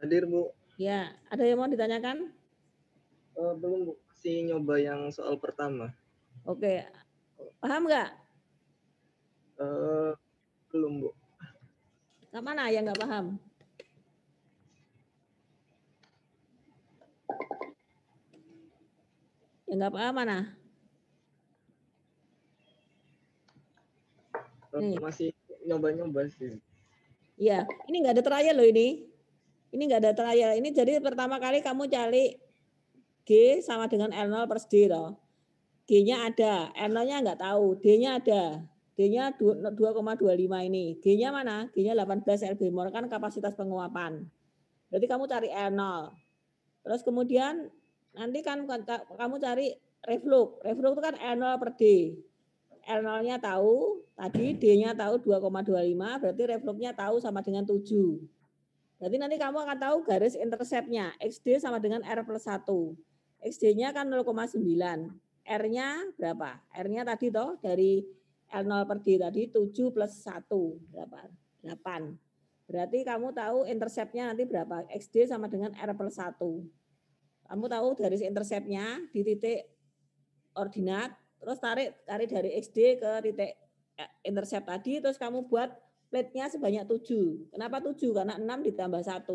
Hadir, Bu. Ya, ada yang mau ditanyakan? Uh, belum sih nyoba yang soal pertama. Oke, okay. paham nggak? Uh, belum bu. Ke mana yang nggak paham? Yang nggak paham mana? Eh, Nih. Masih nyoba-nyoba sih. Iya, ini nggak ada trial loh ini. Ini nggak ada trial. Ini jadi pertama kali kamu cari G sama dengan L0 per D G-nya ada, L0-nya enggak tahu, D-nya ada. D-nya 2,25 ini. G-nya mana? G-nya 18 lb mol kan kapasitas penguapan. Berarti kamu cari L0. Terus kemudian nanti kan kamu cari reflux. Reflux itu kan L0 per D. L0-nya tahu, tadi D-nya tahu 2,25, berarti refluxnya tahu sama dengan 7. Berarti nanti kamu akan tahu garis interceptnya, XD sama dengan R plus 1. XD-nya kan 0,9. R-nya berapa? R-nya tadi toh dari L0 per D tadi 7 plus 1 berapa? 8. Berarti kamu tahu intercept-nya nanti berapa? XD sama dengan R per 1. Kamu tahu garis intercept-nya di titik ordinat, terus tarik tarik dari XD ke titik eh, intercept tadi, terus kamu buat plate-nya sebanyak 7. Kenapa 7? Karena 6 ditambah 1.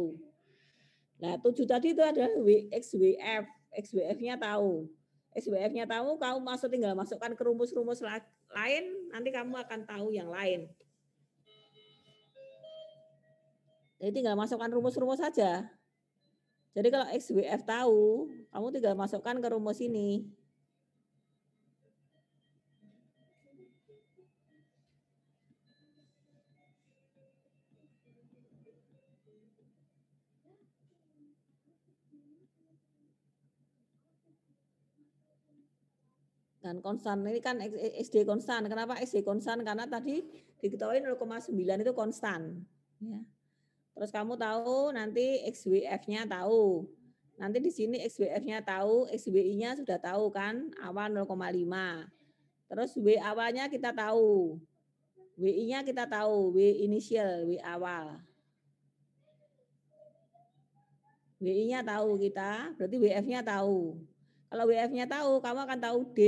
Nah, 7 tadi itu adalah WXWF XWF-nya tahu. xwf nya tahu, kamu masuk tinggal masukkan ke rumus-rumus lain, nanti kamu akan tahu yang lain. Jadi tinggal masukkan rumus-rumus saja. Jadi kalau XWF tahu, kamu tinggal masukkan ke rumus ini. dan konstan ini kan SD konstan. Kenapa SD konstan? Karena tadi diketahui 0,9 itu konstan. Ya. Terus kamu tahu nanti XWF-nya tahu. Nanti di sini XWF-nya tahu, XWI-nya sudah tahu kan, awal 0,5. Terus W awalnya kita tahu. WI-nya kita tahu, W initial, W awal. WI-nya tahu kita, berarti WF-nya tahu. Kalau WF-nya tahu, kamu akan tahu D.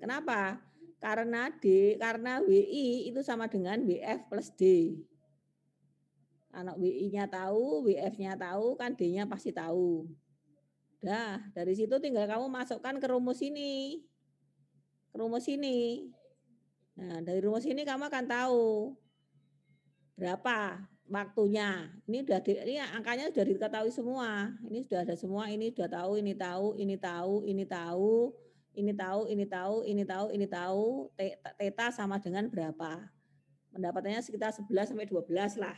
Kenapa? Karena D, karena WI itu sama dengan WF plus D. Anak WI-nya tahu, WF-nya tahu, kan D-nya pasti tahu. Dah, dari situ tinggal kamu masukkan ke rumus ini. Ke rumus ini. Nah, dari rumus ini kamu akan tahu berapa waktunya. Ini sudah di, ini angkanya sudah diketahui semua. Ini sudah ada semua, ini sudah tahu, ini tahu, ini tahu, ini tahu, ini tahu, ini tahu, ini tahu, ini tahu, teta sama dengan berapa. Pendapatannya sekitar 11 sampai 12 lah.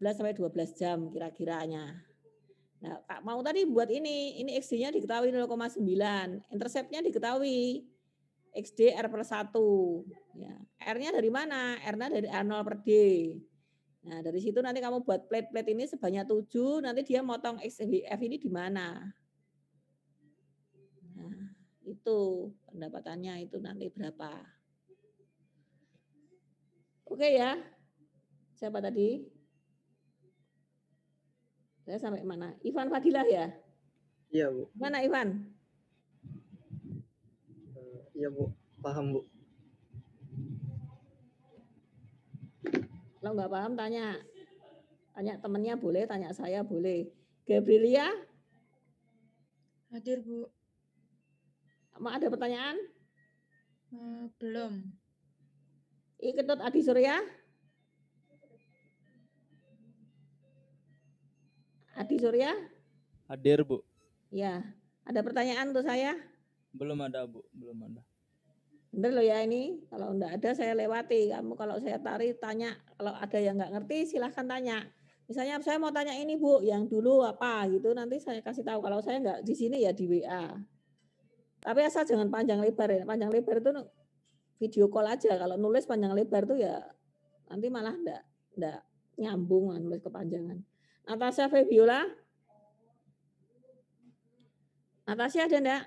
11 sampai 12 jam kira-kiranya. Nah, Pak Mau tadi buat ini, ini XG-nya diketahui 0,9, interceptnya diketahui XD R per 1. Ya. R-nya dari mana? R-nya dari R0 per D. Nah, dari situ nanti kamu buat plate-plate ini sebanyak 7, nanti dia motong XF ini di mana. Nah, itu pendapatannya itu nanti berapa. Oke ya. Siapa tadi? Saya sampai mana? Ivan Fadilah ya? Iya, Bu. Mana Ivan? Iya bu, paham bu. Kalau nggak paham tanya, tanya temennya boleh, tanya saya boleh. Gabrielia? Hadir bu. Mau ada pertanyaan? Hmm, belum. Iketut Adi Surya? Adi Surya? Hadir bu. Ya, ada pertanyaan untuk saya? Belum ada bu, belum ada. Bener loh ya ini, kalau enggak ada saya lewati. Kamu kalau saya tarik tanya, kalau ada yang enggak ngerti silahkan tanya. Misalnya saya mau tanya ini Bu, yang dulu apa gitu, nanti saya kasih tahu. Kalau saya enggak di sini ya di WA. Tapi asal jangan panjang lebar ya. Panjang lebar itu video call aja. Kalau nulis panjang lebar tuh ya nanti malah enggak, enggak nyambung nulis kepanjangan. Natasha Febiola. Natasha ada enggak?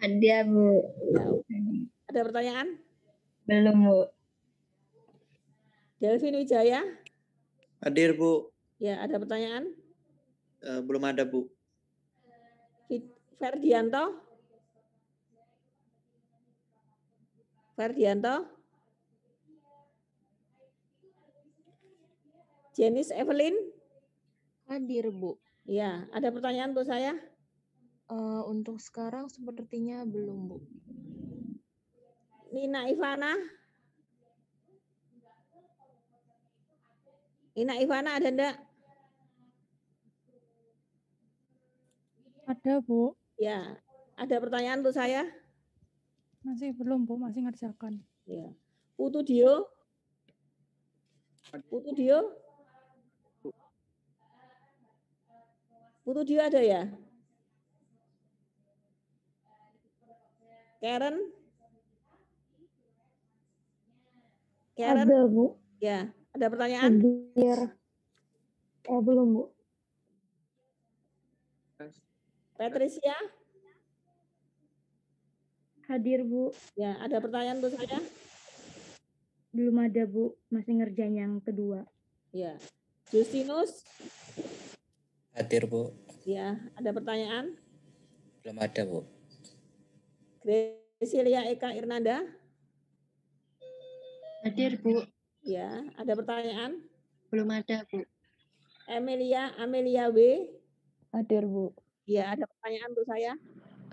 Ada Bu. Ya, ada pertanyaan? Belum, Bu. Delvin Wijaya? Hadir, Bu. Ya, ada pertanyaan? Eh, belum ada, Bu. Ferdianto? Ferdianto? Jenis Evelyn? Hadir, Bu. Ya, ada pertanyaan untuk saya? Uh, untuk sekarang sepertinya belum, Bu. Nina Ivana. Nina Ivana ada enggak? Ada, Bu. Ya. Ada pertanyaan untuk saya? Masih belum, Bu. Masih ngerjakan. Ya. Putu Dio? Putu Dio? Putu Dio ada ya? Karen? Karen? Ada Bu. Ya, ada pertanyaan? Hadir. Eh, oh, belum Bu. Patricia? Hadir Bu. Ya, ada pertanyaan Bu saya? Belum ada Bu, masih ngerjain yang kedua. Ya. Justinus? Hadir Bu. Ya, ada pertanyaan? Belum ada Bu. Gracilia Eka Irnanda? Hadir, Bu. Ya, ada pertanyaan? Belum ada, Bu. Amelia, Amelia W. Hadir, Bu. Ya, ada pertanyaan untuk saya?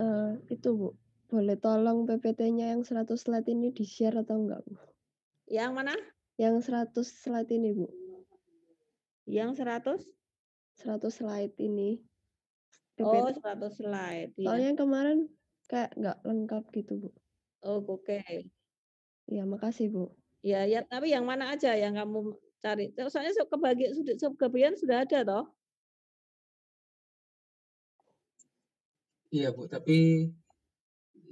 Uh, itu, Bu. Boleh tolong PPT-nya yang 100 slide ini di-share atau enggak, Bu? Yang mana? Yang 100 slide ini, Bu. Yang 100? 100 slide ini. PPT. Oh, 100 slide. Ya. Soalnya yang kemarin kayak enggak lengkap gitu, Bu. Oh, oke. Okay. Ya, makasih, Bu. Ya, ya tapi yang mana aja yang kamu cari? Soalnya kebagian sudah sudah ada toh? Iya bu, tapi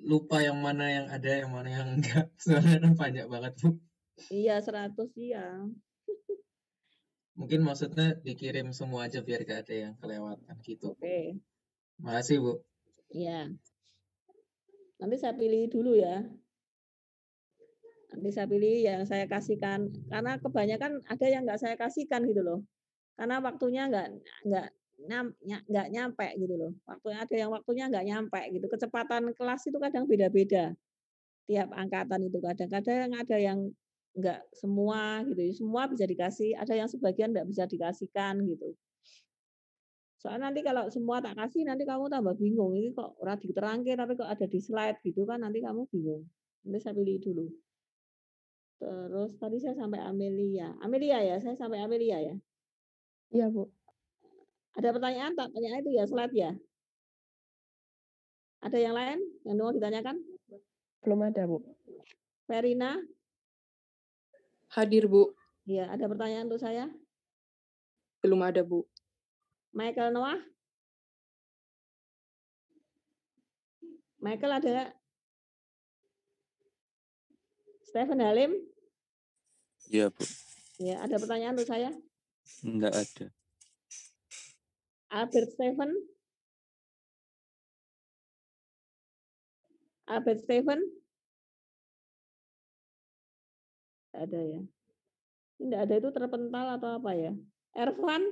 lupa yang mana yang ada, yang mana yang enggak. Soalnya kan banyak banget bu. Iya, 100 iya. Mungkin maksudnya dikirim semua aja biar gak ada yang kelewatan gitu. Oke. Okay. Makasih bu. Iya. Nanti saya pilih dulu ya bisa pilih yang saya kasihkan karena kebanyakan ada yang nggak saya kasihkan gitu loh karena waktunya nggak nggak nyampe gitu loh waktunya ada yang waktunya nggak nyampe gitu kecepatan kelas itu kadang beda-beda tiap angkatan itu kadang-kadang ada yang nggak semua gitu ya, semua bisa dikasih ada yang sebagian nggak bisa dikasihkan gitu soal nanti kalau semua tak kasih nanti kamu tambah bingung ini kok orang diterangkan tapi kok ada di slide gitu kan nanti kamu bingung nanti saya pilih dulu Terus tadi saya sampai Amelia. Amelia ya, saya sampai Amelia ya. Iya, Bu. Ada pertanyaan? Pertanyaan itu ya, slide ya. Ada yang lain yang mau ditanyakan? Belum ada, Bu. Verina? Hadir, Bu. Iya, ada pertanyaan untuk saya? Belum ada, Bu. Michael Noah? Michael ada Stephen Halim? Iya, Bu. Ya, ada pertanyaan untuk saya? Enggak ada. Albert Stephen? Albert Stephen? Enggak ada ya. Enggak ada itu terpental atau apa ya? Ervan?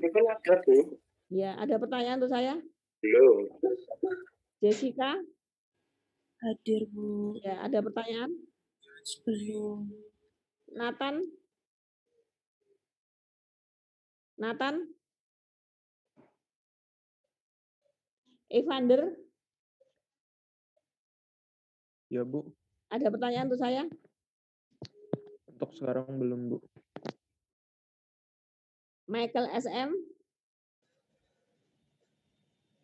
Stephen ada, Bu. Ya, ada pertanyaan untuk saya? Belum. Jessica? Hadir, Bu. Ya, ada pertanyaan? Belum. Nathan? Nathan? Evander? Ya, Bu. Ada pertanyaan untuk saya? Untuk sekarang belum, Bu. Michael SM?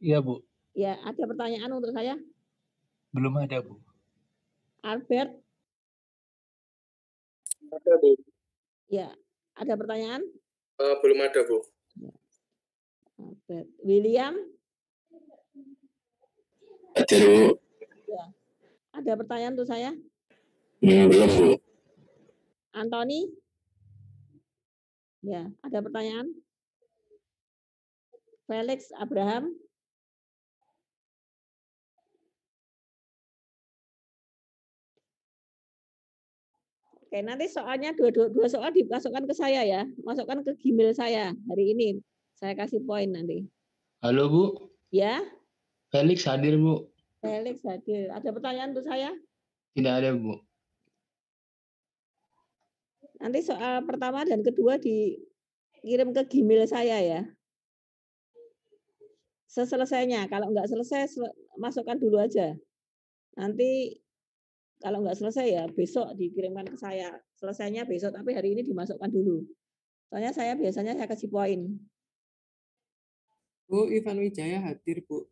Iya, Bu. Ya, ada pertanyaan untuk saya? Belum ada, Bu. Albert? Ada, Bu. Ya, ada pertanyaan? Uh, belum ada, Bu. Ya. William? Ada, Bu. Ya. Ada pertanyaan untuk saya? Hmm, ya. belum, Bu. Anthony? Ya, ada pertanyaan? Felix Abraham? Oke, nanti soalnya dua, dua, dua soal dimasukkan ke saya ya. Masukkan ke Gmail saya hari ini. Saya kasih poin nanti. Halo, Bu. Ya. Felix hadir, Bu. Felix hadir. Ada pertanyaan untuk saya? Tidak ada, Bu. Nanti soal pertama dan kedua dikirim ke Gmail saya ya. Seselesainya, kalau nggak selesai masukkan dulu aja. Nanti kalau nggak selesai ya besok dikirimkan ke saya. Selesainya besok, tapi hari ini dimasukkan dulu. Soalnya saya biasanya saya kasih poin. Bu Ivan Wijaya hadir, Bu.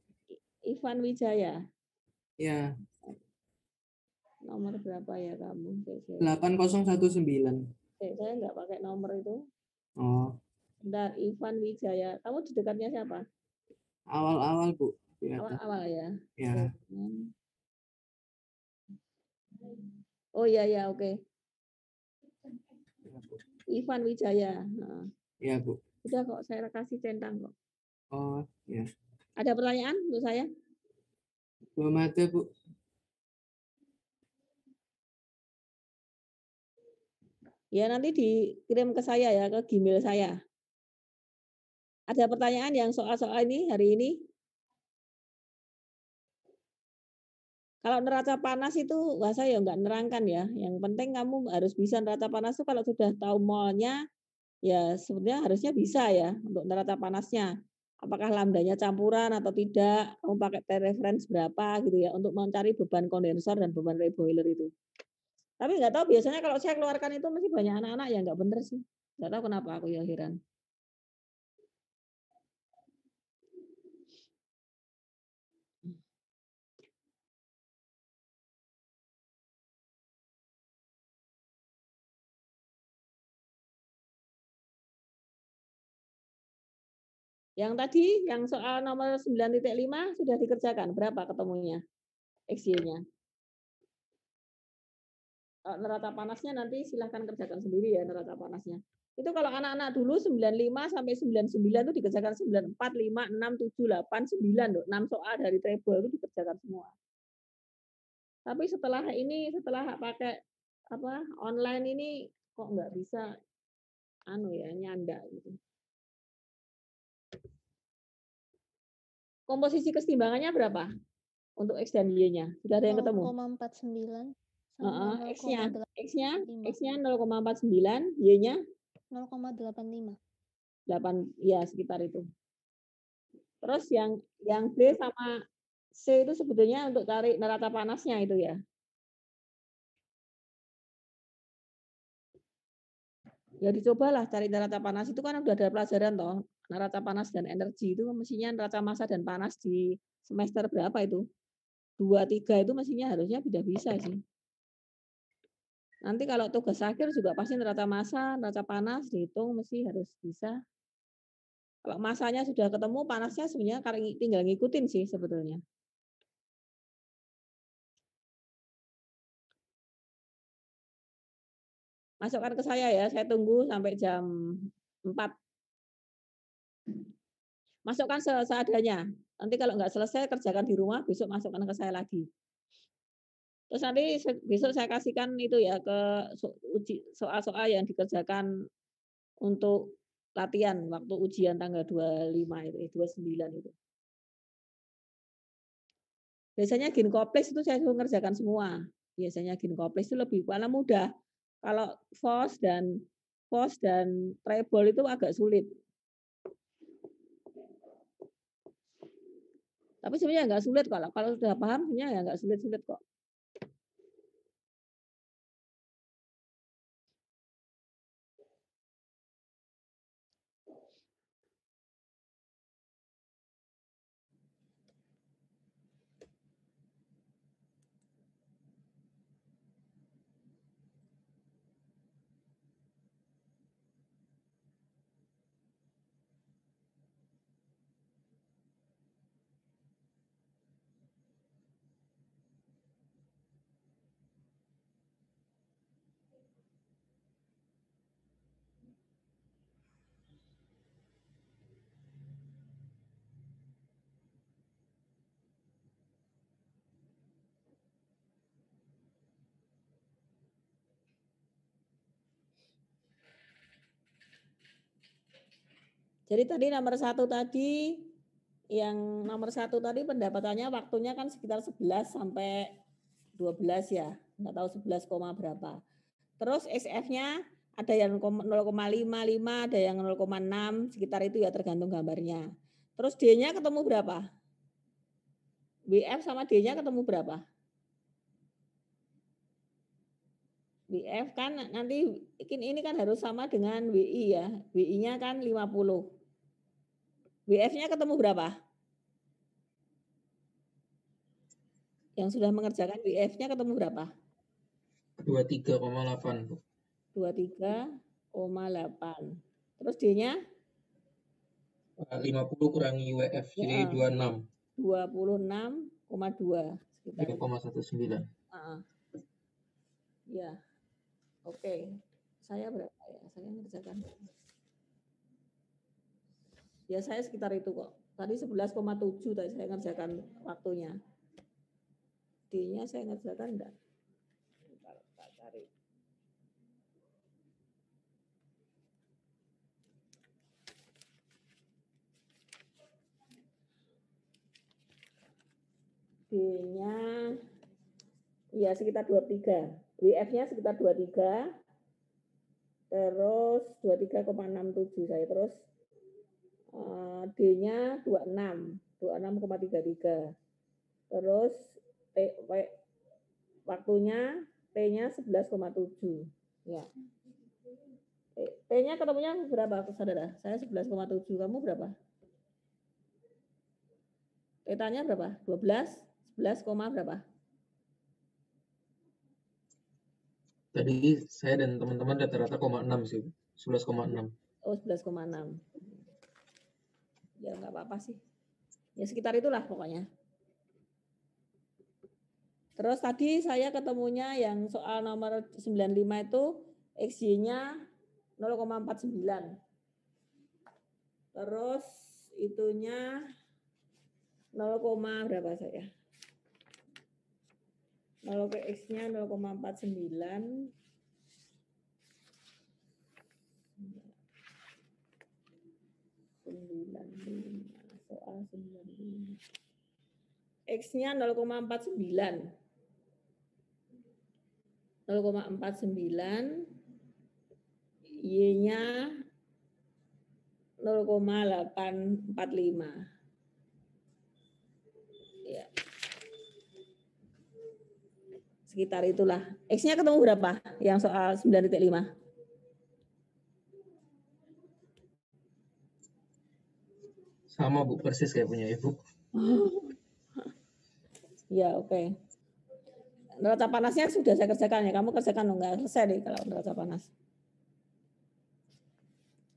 Ivan Wijaya. Ya. Nomor berapa ya kamu? 8019. Oke, saya nggak pakai nomor itu. Oh. Bentar, Ivan Wijaya. Kamu di dekatnya siapa? Awal-awal, Bu. Awal-awal ya. Ya. Oke. Oh iya ya oke. Okay. Ivan Wijaya. Iya, Ya Bu. Sudah kok saya kasih centang kok. Oh ya. Ada pertanyaan untuk saya? Belum ada Bu. Ya nanti dikirim ke saya ya ke Gmail saya. Ada pertanyaan yang soal-soal ini hari ini? Kalau neraca panas itu wah saya ya nggak nerangkan ya. Yang penting kamu harus bisa neraca panas itu kalau sudah tahu molnya ya sebenarnya harusnya bisa ya untuk neraca panasnya. Apakah lambdanya campuran atau tidak, kamu pakai T reference berapa gitu ya untuk mencari beban kondensor dan beban reboiler itu. Tapi nggak tahu biasanya kalau saya keluarkan itu masih banyak anak-anak yang nggak bener sih. Nggak tahu kenapa aku ya heran. Yang tadi yang soal nomor 9.5 sudah dikerjakan. Berapa ketemunya? XY-nya. Nerata panasnya nanti silahkan kerjakan sendiri ya nerata panasnya. Itu kalau anak-anak dulu 95 sampai 99 itu dikerjakan 94, 5, 6, 7, 8, 9. Loh. 6 soal dari treble itu dikerjakan semua. Tapi setelah ini, setelah pakai apa online ini kok nggak bisa anu ya nyanda gitu. komposisi keseimbangannya berapa untuk x dan y-nya? Sudah ada yang ketemu? 0,49 X-nya, X-nya, X-nya 0,49, Y-nya 0,85. 8 ya sekitar itu. Terus yang yang B sama C itu sebetulnya untuk cari rata-rata panasnya itu ya. Ya dicobalah cari rata-rata panas itu kan udah ada pelajaran toh neraca panas dan energi itu mestinya neraca masa dan panas di semester berapa itu? Dua, tiga itu mestinya harusnya tidak bisa sih. Nanti kalau tugas akhir juga pasti neraca masa neraca panas dihitung mesti harus bisa. Kalau masanya sudah ketemu, panasnya sebenarnya tinggal ngikutin sih sebetulnya. masukkan ke saya ya. Saya tunggu sampai jam 4 Masukkan seadanya. Nanti kalau nggak selesai kerjakan di rumah, besok masukkan ke saya lagi. Terus nanti besok saya kasihkan itu ya ke soal-soal yang dikerjakan untuk latihan waktu ujian tanggal 25 itu, eh, 29 itu. Biasanya gin kompleks itu saya suruh ngerjakan semua. Biasanya gin kompleks itu lebih karena mudah. Kalau force dan force dan treble itu agak sulit. Tapi sebenarnya nggak sulit kok. Kalau sudah paham, sebenarnya nggak sulit-sulit kok. Jadi tadi nomor satu tadi yang nomor satu tadi pendapatannya waktunya kan sekitar 11 sampai 12 ya, nggak tahu 11, berapa. Terus SF-nya ada yang 0,55, ada yang 0,6, sekitar itu ya tergantung gambarnya. Terus D-nya ketemu berapa? WF sama D-nya ketemu berapa? WF kan nanti ini kan harus sama dengan WI ya. WI-nya kan 50. WF-nya ketemu berapa? Yang sudah mengerjakan WF-nya ketemu berapa? 23,8, koma 23,8. Terus D-nya? 50 eh, kurangi WF, ya. jadi 26. 26,2. Sekitar. 3,19. Uh, ya. Oke. Okay. Saya berapa ya? Saya mengerjakan Ya saya sekitar itu kok. Tadi 11,7 tadi saya ngerjakan waktunya. D-nya saya ngerjakan enggak? Bentar, tak cari. D-nya ya sekitar 23. WF-nya sekitar 23. Terus 23,67 saya terus D-nya 26, 26,33. Terus P, P, waktunya p nya 11,7. Ya. p nya ketemunya berapa, saudara? Saya 11,7. Kamu berapa? Petanya berapa? 12? 11, berapa? Tadi saya dan teman-teman rata-rata 0,6 sih. 11,6. Oh, 11,6 ya nggak apa-apa sih ya sekitar itulah pokoknya terus tadi saya ketemunya yang soal nomor 95 itu XY-nya 0,49 terus itunya 0, berapa saya 0 ke X-nya sembilan 95 soal 95 X-nya 0,49 0,49 Y-nya 0,845 ya. Sekitar itulah. X-nya ketemu berapa? Yang soal 9.5. Sama Bu, persis kayak punya ibu. ya, oke. Okay. rata panasnya sudah saya kerjakan ya. Kamu kerjakan enggak selesai deh kalau rata panas.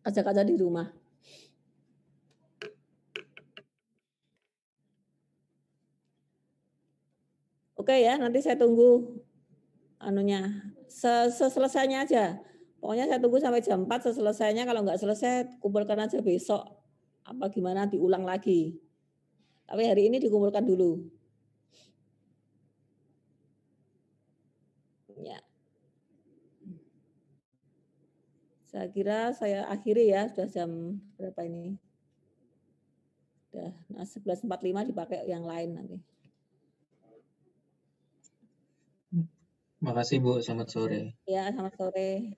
Kerja-kerja di rumah. Oke okay ya, nanti saya tunggu anunya. Seselesainya aja. Pokoknya saya tunggu sampai jam 4 seselesainya. Kalau nggak selesai, kumpulkan aja besok apa gimana diulang lagi. Tapi hari ini dikumpulkan dulu. Ya. Saya kira saya akhiri ya, sudah jam berapa ini? Sudah nah 11.45 dipakai yang lain nanti. Makasih Bu, selamat sore. Ya, selamat sore.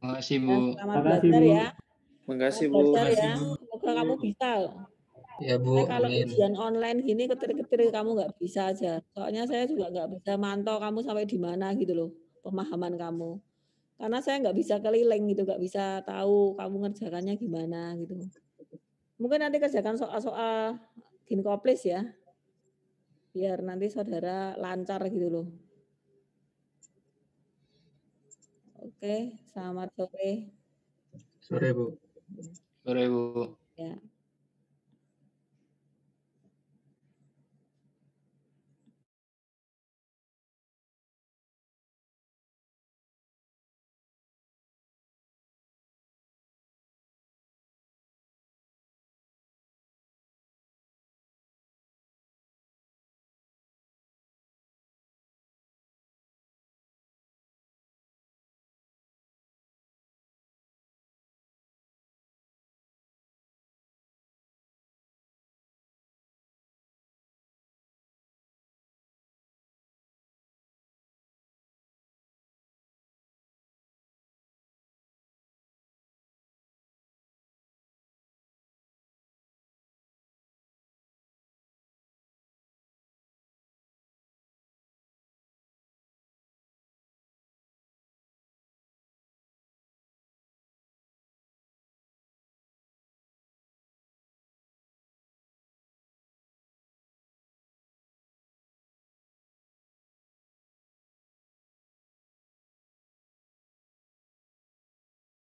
Makasih Bu. Nah, selamat Makasih, belajar Bu. ya. Makasih Bu. Ya. Makasih Bu. Semoga kamu bisa. Ya Bu. Nah, kalau ujian online gini ketir-ketir kamu nggak bisa aja. Soalnya saya juga nggak bisa mantau kamu sampai di mana gitu loh pemahaman kamu. Karena saya nggak bisa keliling gitu, nggak bisa tahu kamu ngerjakannya gimana gitu. Mungkin nanti kerjakan soal-soal ginkoplis ya, biar nanti saudara lancar gitu loh. Oke, selamat sore. Sore Bu. 2000. Ya. ya.